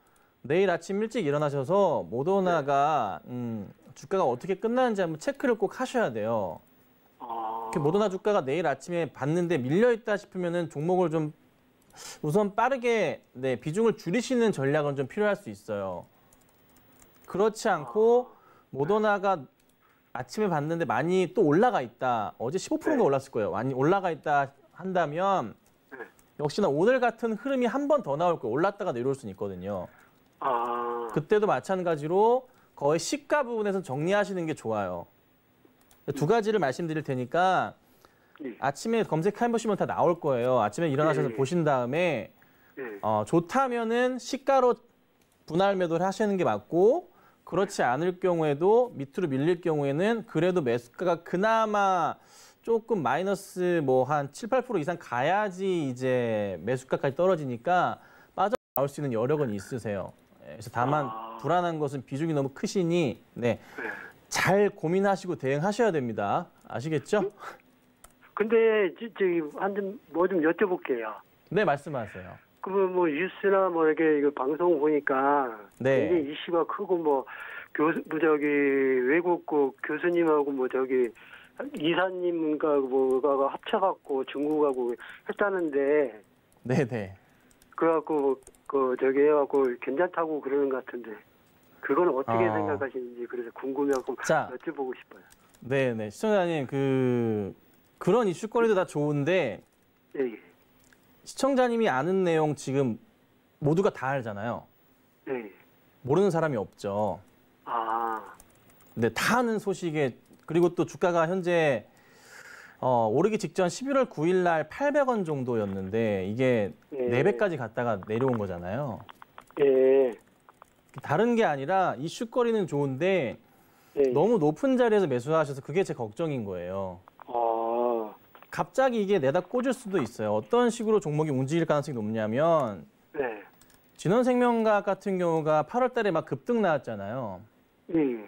내일 아침 일찍 일어나셔서 모더나가 음, 주가가 어떻게 끝나는지 한번 체크를 꼭 하셔야 돼요. 아... 모더나 주가가 내일 아침에 봤는데 밀려 있다 싶으면 종목을 좀 우선 빠르게 네, 비중을 줄이시는 전략은 좀 필요할 수 있어요. 그렇지 않고 아. 모더나가 아침에 봤는데 많이 또 올라가 있다. 어제 15%가 네. 올랐을 거예요. 많이 올라가 있다 한다면 네. 역시나 오늘 같은 흐름이 한 번 더 나올 거예요. 올랐다가 내려올 수는 있거든요. 아... 그때도 마찬가지로 거의 시가 부분에서 정리하시는 게 좋아요. 두 가지를 말씀드릴 테니까 네. 아침에 검색해 보시면 다 나올 거예요. 아침에 일어나셔서 네. 보신 다음에 네. 어, 좋다면은 시가로 분할 매도를 하시는 게 맞고 그렇지 않을 경우에도 밑으로 밀릴 경우에는 그래도 매수가가 그나마 조금 마이너스 뭐 한 7, 8% 이상 가야지 이제 매수가까지 떨어지니까 빠져 나올 수 있는 여력은 있으세요. 그래서 다만 아... 불안한 것은 비중이 너무 크시니 네. 네. 잘 고민하시고 대응하셔야 됩니다. 아시겠죠? 근데 저기 한좀 뭐 좀 여쭤볼게요. 네 말씀하세요. 그뭐 뉴스나 뭐 이렇게 이거 방송 보니까 네. 굉장히 이슈가 크고 뭐 교수 뭐 저기 외국 그 교수님하고 뭐 저기 이사님과 뭐가 합쳐갖고 중국하고 했다는데 네네. 네. 그래갖고 그 저기 해갖고 괜찮다고 그러는 것 같은데 그건 어떻게 아. 생각하시는지 그래서 궁금해갖고 자. 여쭤보고 싶어요. 네네 시청자님 그 그런 이슈거리도 다 좋은데 예, 예. 시청자님이 아는 내용 지금 모두가 다 알잖아요. 예. 예. 모르는 사람이 없죠. 아. 근다 아는 소식에 그리고 또 주가가 현재 어, 오르기 직전 11월 9일 날 800원 정도였는데 이게 예. 네. 4배까지 갔다가 내려온 거잖아요. 예. 다른 게 아니라 이슈거리는 좋은데 예. 너무 높은 자리에서 매수하셔서 그게 제 걱정인 거예요. 아. 갑자기 이게 내다 꽂을 수도 있어요. 어떤 식으로 종목이 움직일 가능성이 높냐면 네. 진원생명과학 같은 경우가 8월 달에 막 급등 나왔잖아요. 음.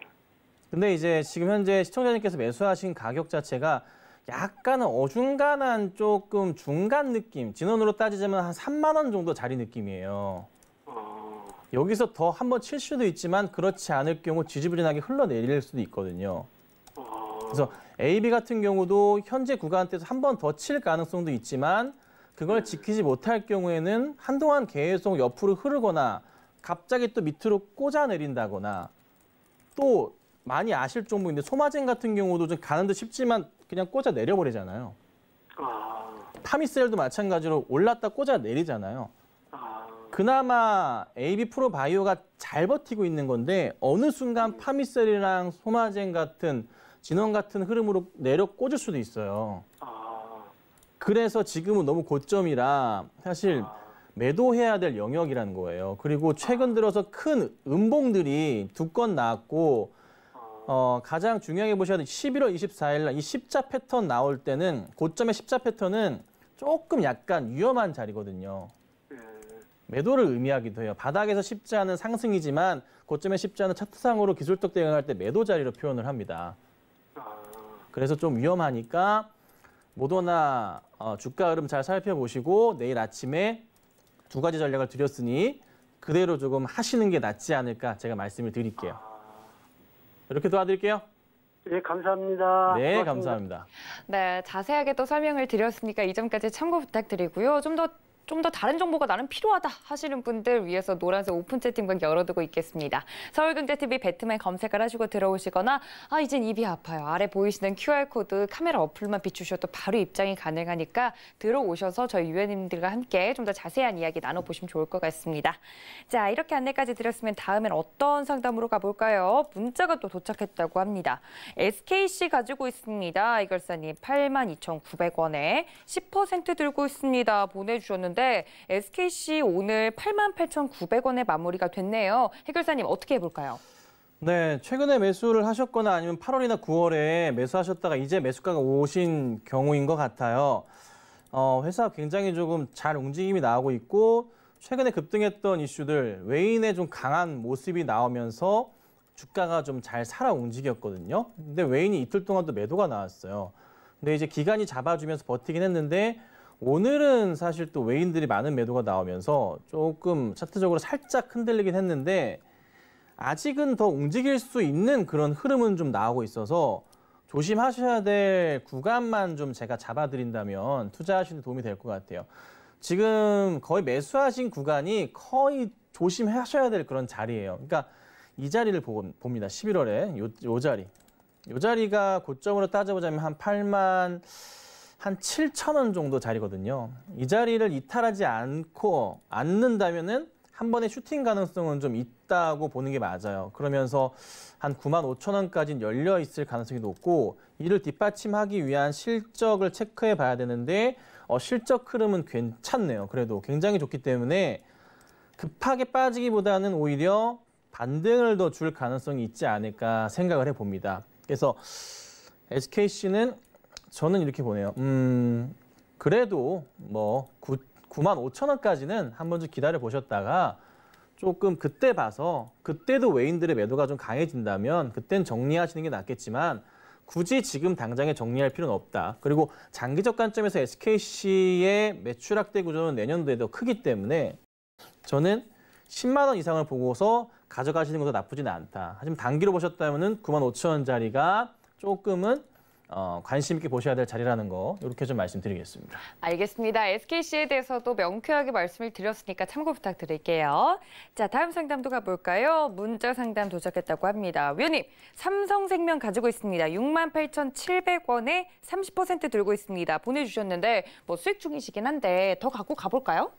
근데 이제 지금 현재 시청자님께서 매수하신 가격 자체가 약간은 어중간한 조금 중간 느낌 진원으로 따지자면 한 3만 원 정도 자리 느낌이에요. 어. 여기서 더 한 번 칠 수도 있지만 그렇지 않을 경우 지지부진하게 흘러내릴 수도 있거든요. 어. 그래서 AB 같은 경우도 현재 구간대에서 한 번 더 칠 가능성도 있지만 그걸 지키지 못할 경우에는 한동안 계속 옆으로 흐르거나 갑자기 또 밑으로 꽂아 내린다거나 또 많이 아실 종목인데 소마젠 같은 경우도 좀 가는 듯 쉽지만 그냥 꽂아 내려버리잖아요. 아... 타미셀도 마찬가지로 올랐다 꽂아 내리잖아요. 아. 그나마 AB 프로바이오가 잘 버티고 있는 건데 어느 순간 파미셀이랑 소마젠 같은 진원 같은 흐름으로 내려 꽂을 수도 있어요. 아. 그래서 지금은 너무 고점이라 사실 아. 매도해야 될 영역이라는 거예요. 그리고 최근 들어서 큰 음봉들이 두 건 나왔고 어, 가장 중요하게 보셔야 될 11월 24일 날이 십자 패턴 나올 때는 고점의 십자 패턴은 조금 약간 위험한 자리거든요. 네. 매도를 의미하기도 해요. 바닥에서 십자는 상승이지만 고점의 십자는 차트상으로 기술적 대응할 때 매도 자리로 표현을 합니다. 아. 그래서 좀 위험하니까 모더나 어, 주가 흐름 잘 살펴보시고 내일 아침에 두 가지 전략을 드렸으니 그대로 조금 하시는 게 낫지 않을까 제가 말씀을 드릴게요. 아. 이렇게 도와드릴게요. 네, 감사합니다. 네, 고맙습니다. 감사합니다. 네, 자세하게 또 설명을 드렸으니까 이 점까지 참고 부탁드리고요. 좀더 좀더 다른 정보가 나는 필요하다 하시는 분들 위해서 노란색 오픈 채팅방 열어두고 있겠습니다. 서울경제TV 배트맨 검색을 하시고 들어오시거나 아 이젠 입이 아파요. 아래 보이시는 QR코드 카메라 어플만 비추셔도 바로 입장이 가능하니까 들어오셔서 저희 유엔님들과 함께 좀 더 자세한 이야기 나눠보시면 좋을 것 같습니다. 자 이렇게 안내까지 드렸으면 다음엔 어떤 상담으로 가볼까요? 문자가 또 도착했다고 합니다. SKC 가지고 있습니다. 이걸사님 82,900원에 10% 들고 있습니다. 보내주셨는데 있는데 SKC 오늘 88,900원에 마무리가 됐네요. 해결사님 어떻게 해볼까요? 네, 최근에 매수를 하셨거나 아니면 8월이나 9월에 매수하셨다가 이제 매수가가 오신 경우인 것 같아요. 어, 회사 굉장히 조금 잘 움직임이 나오고 있고 최근에 급등했던 이슈들 외인의 좀 강한 모습이 나오면서 주가가 좀 잘 살아 움직였거든요. 근데 외인이 이틀 동안도 매도가 나왔어요. 근데 이제 기간이 잡아주면서 버티긴 했는데 오늘은 사실 또 외인들이 많은 매도가 나오면서 조금 차트적으로 살짝 흔들리긴 했는데 아직은 더 움직일 수 있는 그런 흐름은 좀 나오고 있어서 조심하셔야 될 구간만 좀 제가 잡아드린다면 투자하시는 도움이 될 것 같아요. 지금 거의 매수하신 구간이 거의 조심하셔야 될 그런 자리예요. 그러니까 이 자리를 보, 봅니다. 11월에 요, 요 자리. 요 자리가 고점으로 따져보자면 한 8만 한 7천 원 정도 자리거든요. 이 자리를 이탈하지 않고 않는다면은 한 번에 슈팅 가능성은 좀 있다고 보는 게 맞아요. 그러면서 한 9만 5천 원까지는 열려 있을 가능성이 높고 이를 뒷받침하기 위한 실적을 체크해 봐야 되는데 어, 실적 흐름은 괜찮네요. 그래도 굉장히 좋기 때문에 급하게 빠지기보다는 오히려 반등을 더 줄 가능성이 있지 않을까 생각을 해봅니다. 그래서 SKC는 저는 이렇게 보네요. 음, 그래도 뭐 9, 9만 5천 원까지는 한 번쯤 기다려 보셨다가 조금 그때 봐서 그때도 외인들의 매도가 좀 강해진다면 그땐 정리하시는 게 낫겠지만 굳이 지금 당장에 정리할 필요는 없다. 그리고 장기적 관점에서 SKC의 매출 확대 구조는 내년도에더 크기 때문에 저는 10만 원 이상을 보고서 가져가시는 것도 나쁘진 않다. 하지만 단기로 보셨다면 은 9만 5천 원짜리가 조금은 어, 관심 있게 보셔야 될 자리라는 거 이렇게 좀 말씀드리겠습니다. 알겠습니다. SKC에 대해서도 명쾌하게 말씀을 드렸으니까 참고 부탁드릴게요. 자, 다음 상담도 가볼까요? 문자 상담 도착했다고 합니다. 위원님, 삼성생명 가지고 있습니다. 68,700원에 30% 들고 있습니다. 보내주셨는데 뭐 수익 중이시긴 한데 더 갖고 가볼까요?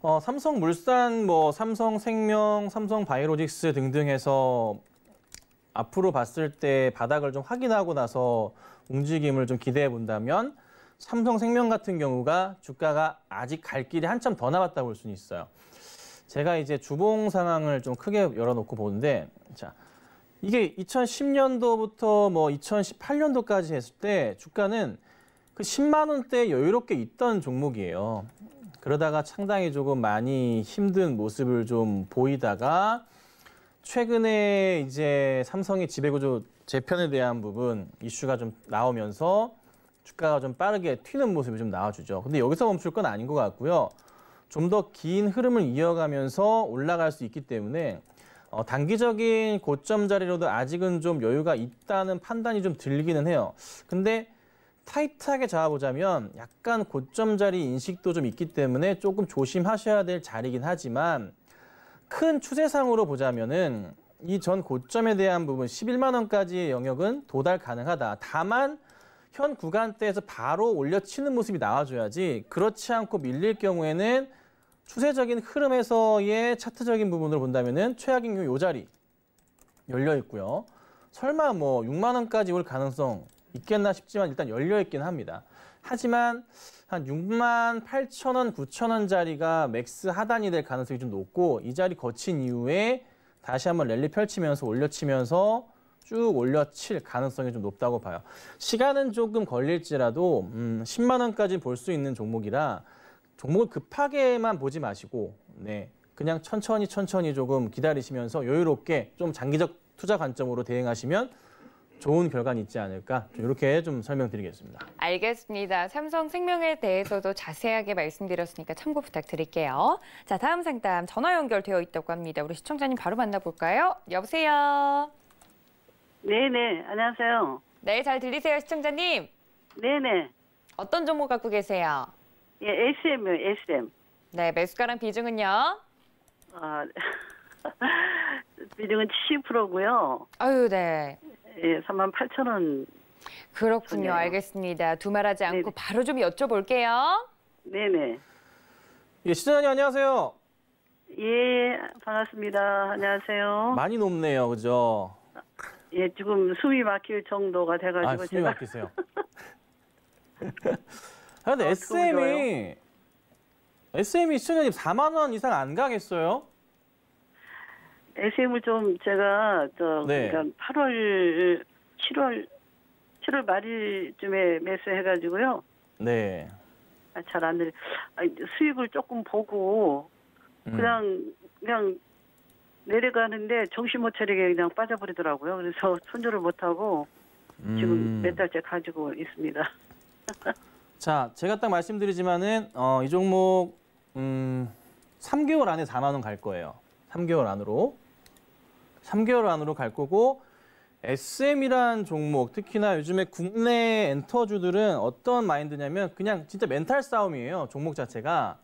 어, 삼성물산, 뭐 삼성생명, 삼성바이오로직스 등등해서 앞으로 봤을 때 바닥을 좀 확인하고 나서 움직임을 좀 기대해 본다면 삼성생명 같은 경우가 주가가 아직 갈 길이 한참 더 남았다고 볼 수는 있어요. 제가 이제 주봉 상황을 좀 크게 열어놓고 보는데 자 이게 2010년도부터 뭐 2018년도까지 했을 때 주가는 그 10만 원대 여유롭게 있던 종목이에요. 그러다가 상당히 조금 많이 힘든 모습을 좀 보이다가 최근에 이제 삼성의 지배구조 재편에 대한 부분 이슈가 좀 나오면서 주가가 좀 빠르게 튀는 모습이 좀 나와주죠. 근데 여기서 멈출 건 아닌 것 같고요. 좀 더 긴 흐름을 이어가면서 올라갈 수 있기 때문에 어, 단기적인 고점 자리로도 아직은 좀 여유가 있다는 판단이 좀 들기는 해요. 근데 타이트하게 잡아보자면 약간 고점 자리 인식도 좀 있기 때문에 조금 조심하셔야 될 자리긴 하지만 큰 추세상으로 보자면은 이 전 고점에 대한 부분 11만 원까지의 영역은 도달 가능하다. 다만 현 구간대에서 바로 올려치는 모습이 나와줘야지 그렇지 않고 밀릴 경우에는 추세적인 흐름에서의 차트적인 부분을 본다면은 최악인 요 자리 열려 있고요. 설마 뭐 6만 원까지 올 가능성 있겠나 싶지만 일단 열려 있긴 합니다. 하지만 한 6만 8천 원, 9천 원자리가 맥스 하단이 될 가능성이 좀 높고 이 자리 거친 이후에 다시 한번 랠리 펼치면서 올려치면서 쭉 올려칠 가능성이 좀 높다고 봐요. 시간은 조금 걸릴지라도 음, 10만 원까지 볼 수 있는 종목이라 종목을 급하게만 보지 마시고 네 그냥 천천히 천천히 조금 기다리시면서 여유롭게 좀 장기적 투자 관점으로 대응하시면 좋은 결과는 있지 않을까 이렇게 좀 설명드리겠습니다. 알겠습니다. 삼성생명에 대해서도 자세하게 말씀드렸으니까 참고 부탁드릴게요. 자 다음 상담 전화 연결되어 있다고 합니다. 우리 시청자님 바로 만나볼까요? 여보세요. 네네 안녕하세요. 네잘 들리세요 시청자님. 네네. 어떤 종목 갖고 계세요? 예 SM요 SM. 네 매수가랑 비중은요? 아 비중은 70%고요. 아유, 네. 예, 3만 8천 원. 그렇군요. 중요해요. 알겠습니다. 두말하지 않고 네네. 바로 좀 여쭤볼게요. 네네. 예, 시청님 안녕하세요. 예, 반갑습니다. 안녕하세요. 많이 높네요, 그죠? 예, 지금 숨이 막힐 정도가 돼가지고 아, 숨이 제가. 막히세요. 그런데 아, 아 SM이 SM이 시청님 4만 원 이상 안 가겠어요? SM을 좀 제가 저 네. 그러니까 8월 7월 7월 말일쯤에 매수해가지고요. 네. 아, 잘안 들. 아, 수익을 조금 보고 음. 그냥 음. 그냥 내려가는데 정신 못 차리게 그냥 빠져버리더라고요. 그래서 손절을 못 하고 음. 지금 몇 달째 가지고 있습니다. 자, 제가 딱 말씀드리지만은 어, 이 종목 음, 3개월 안에 4만 원갈 거예요. 3개월 안으로. 3개월 안으로 갈 거고 SM이란 종목 특히나 요즘에 국내 엔터주들은 어떤 마인드냐면 그냥 진짜 멘탈 싸움이에요. 종목 자체가.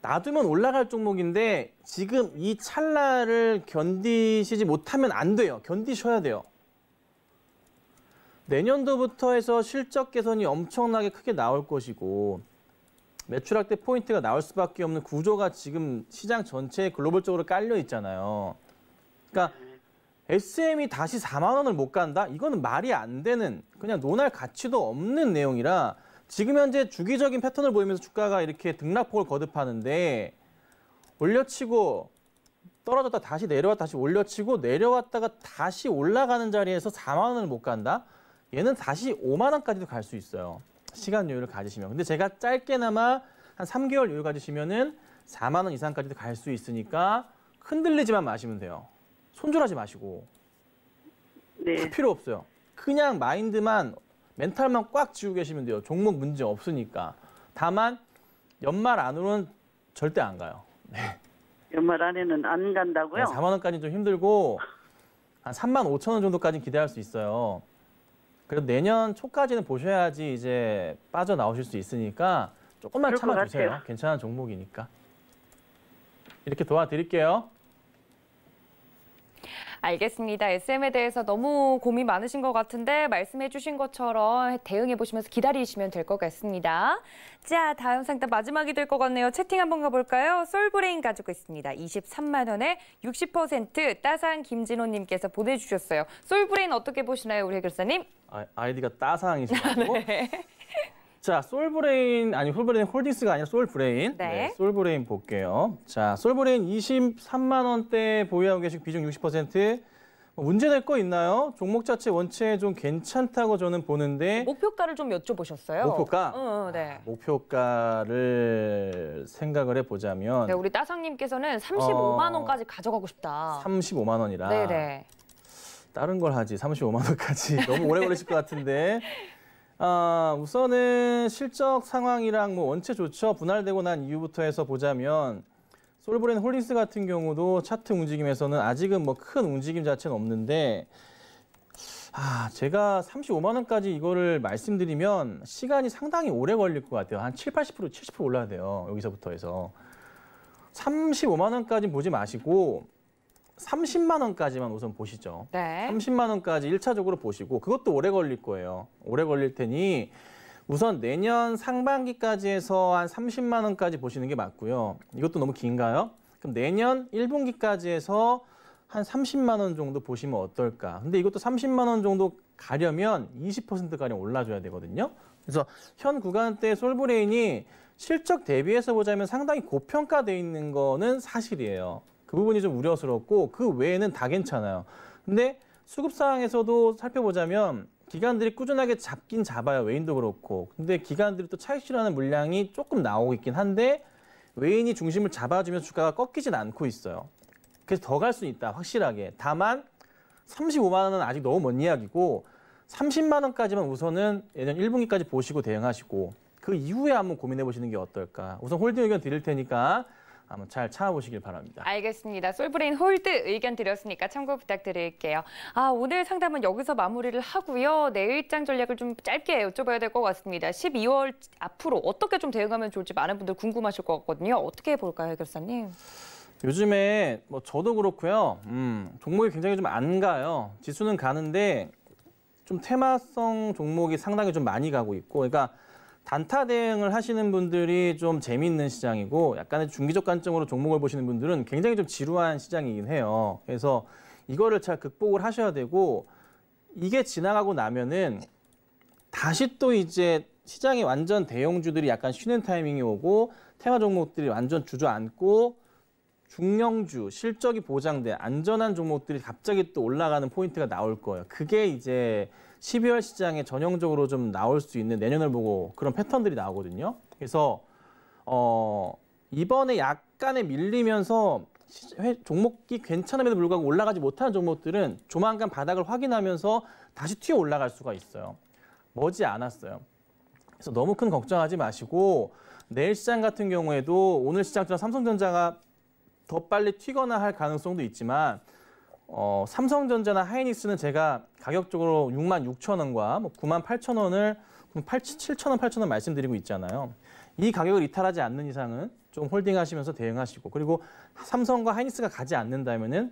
놔두면 올라갈 종목인데 지금 이 찰나를 견디시지 못하면 안 돼요. 견디셔야 돼요. 내년도부터 해서 실적 개선이 엄청나게 크게 나올 것이고 매출확대 포인트가 나올 수밖에 없는 구조가 지금 시장 전체에 글로벌적으로 깔려 있잖아요. 그러니까 SM이 다시 4만 원을 못 간다? 이거는 말이 안 되는 그냥 논할 가치도 없는 내용이라 지금 현재 주기적인 패턴을 보이면서 주가가 이렇게 등락폭을 거듭하는데 올려치고 떨어졌다 다시 내려왔다 다시 올려치고 내려왔다가 다시 올라가는 자리에서 4만 원을 못 간다? 얘는 다시 5만 원까지도 갈 수 있어요. 시간 여유를 가지시면. 근데 제가 짧게나마 한 3개월 여유 가지시면은 4만 원 이상까지도 갈 수 있으니까 흔들리지만 마시면 돼요. 손절하지 마시고 네. 필요 없어요. 그냥 마인드만 멘탈만 꽉 쥐고 계시면 돼요. 종목 문제 없으니까. 다만 연말 안으로는 절대 안 가요. 네. 연말 안에는 안 간다고요? 네, 4만 원까지 좀 힘들고 한 3만 5천 원 정도까지 는 기대할 수 있어요. 그래도 내년 초까지는 보셔야지 이제 빠져 나오실 수 있으니까 조금만 참아주세요. 괜찮은 종목이니까. 이렇게 도와드릴게요. 알겠습니다. SM에 대해서 너무 고민 많으신 것 같은데 말씀해 주신 것처럼 대응해 보시면서 기다리시면 될 것 같습니다. 자, 다음 상담 마지막이 될 것 같네요. 채팅 한번 가볼까요? 솔브레인 가지고 있습니다. 23만 원에 60% 따상 김진호님께서 보내주셨어요. 솔브레인 어떻게 보시나요, 우리 해결사님? 아, 아이디가 따상이시라고? 네. 자, 솔브레인 아니 솔브레인 홀딩스가 아니라 솔브레인. 네. 네 솔브레인 볼게요. 자, 솔브레인 23만 원대 보유하고 계신 비중 60%. 문제될 거 있나요? 종목 자체 원체 좀 괜찮다고 저는 보는데 목표가를 좀 여쭤보셨어요? 목표가? 어, 어 네. 아, 목표가를 생각을 해보자면 네, 우리 따상님께서는 35만 어... 원까지 가져가고 싶다. 35만 원이라? 네네. 다른 걸 하지 35만 원까지 너무 오래 걸리실 것 같은데 아, 우선은 실적 상황이랑 뭐 원체 좋죠. 분할되고 난 이후부터 해서 보자면 솔브랜 홀리스 같은 경우도 차트 움직임에서는 아직은 뭐 큰 움직임 자체는 없는데 아, 제가 35만 원까지 이거를 말씀드리면 시간이 상당히 오래 걸릴 것 같아요. 한 7, 80%, 70% 올라야 돼요. 여기서부터 해서. 35만 원까지 보지 마시고 30만 원까지만 우선 보시죠. 네. 30만 원까지 1차적으로 보시고 그것도 오래 걸릴 거예요. 오래 걸릴 테니 우선 내년 상반기까지 해서 한 30만 원까지 보시는 게 맞고요. 이것도 너무 긴가요? 그럼 내년 1분기까지 해서 한 30만 원 정도 보시면 어떨까? 근데 이것도 30만 원 정도 가려면 20%가량 올라줘야 되거든요. 그래서 현구간때 솔브레인이 실적 대비해서 보자면 상당히 고평가돼 있는 거는 사실이에요. 그 부분이 좀 우려스럽고 그 외에는 다 괜찮아요. 근데 수급 사항에서도 살펴보자면 기관들이 꾸준하게 잡긴 잡아요. 외인도 그렇고. 근데 기관들이 또 차익 실현하는 물량이 조금 나오고 있긴 한데 외인이 중심을 잡아주면 주가가 꺾이진 않고 있어요. 그래서 더 갈 수 있다. 확실하게. 다만 35만 원은 아직 너무 먼 이야기고 30만 원까지만 우선은 내년 1분기까지 보시고 대응하시고 그 이후에 한번 고민해 보시는 게 어떨까. 우선 홀딩 의견 드릴 테니까 한번 잘 찾아보시길 바랍니다. 알겠습니다. 솔브레인 홀드 의견 드렸으니까 참고 부탁드릴게요. 아, 오늘 상담은 여기서 마무리를 하고요. 내일장 전략을 좀 짧게 여쭤봐야 될 것 같습니다. 12월 앞으로 어떻게 좀 대응하면 좋을지 많은 분들 궁금하실 것 같거든요. 어떻게 해볼까요, 결사님? 요즘에 뭐 저도 그렇고요. 음, 종목이 굉장히 좀 안 가요. 지수는 가는데 좀 테마성 종목이 상당히 좀 많이 가고 있고 그러니까 단타 대응을 하시는 분들이 좀 재미있는 시장이고 약간의 중기적 관점으로 종목을 보시는 분들은 굉장히 좀 지루한 시장이긴 해요. 그래서 이거를 잘 극복을 하셔야 되고 이게 지나가고 나면은 다시 또 이제 시장이 완전 대형주들이 약간 쉬는 타이밍이 오고 테마 종목들이 완전 주저앉고 중형주 실적이 보장돼 안전한 종목들이 갑자기 또 올라가는 포인트가 나올 거예요. 그게 이제 12월 시장에 전형적으로 좀 나올 수 있는 내년을 보고 그런 패턴들이 나오거든요. 그래서 어 이번에 약간의 밀리면서 종목이 괜찮음에도 불구하고 올라가지 못하는 종목들은 조만간 바닥을 확인하면서 다시 튀어 올라갈 수가 있어요. 머지 않았어요. 그래서 너무 큰 걱정하지 마시고 내일 시장 같은 경우에도 오늘 시장처럼 삼성전자가 더 빨리 튀거나 할 가능성도 있지만 어, 삼성전자나 하이닉스는 제가 가격적으로 6만 6천 원과 뭐 9만 8천 원을 8, 7천 원, 8천 원 말씀드리고 있잖아요. 이 가격을 이탈하지 않는 이상은 좀 홀딩하시면서 대응하시고 그리고 삼성과 하이닉스가 가지 않는다면은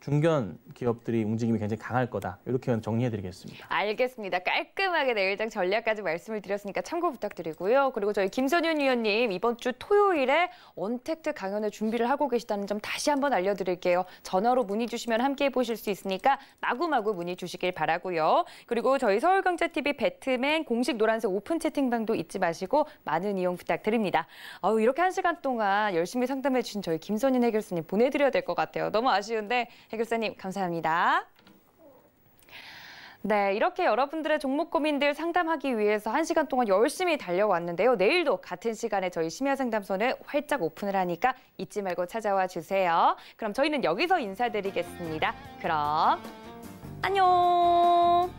중견 기업들이 움직임이 굉장히 강할 거다. 이렇게 정리해드리겠습니다. 알겠습니다. 깔끔하게 내일장 네, 전략까지 말씀을 드렸으니까 참고 부탁드리고요. 그리고 저희 김선윤 위원님 이번 주 토요일에 언택트 강연을 준비를 하고 계시다는 점 다시 한번 알려드릴게요. 전화로 문의 주시면 함께해 보실 수 있으니까 마구마구 문의 주시길 바라고요. 그리고 저희 서울경제TV 배트맨 공식 노란색 오픈 채팅방도 잊지 마시고 많은 이용 부탁드립니다. 아 이렇게 한 시간 동안 열심히 상담해 주신 저희 김선윤 해결사님 보내드려야 될 것 같아요. 너무 아쉬운데 해결사님 감사합니다. 네, 이렇게 여러분들의 종목 고민들 상담하기 위해서 한 시간 동안 열심히 달려왔는데요. 내일도 같은 시간에 저희 심야 상담소는 활짝 오픈을 하니까 잊지 말고 찾아와 주세요. 그럼 저희는 여기서 인사드리겠습니다. 그럼 안녕.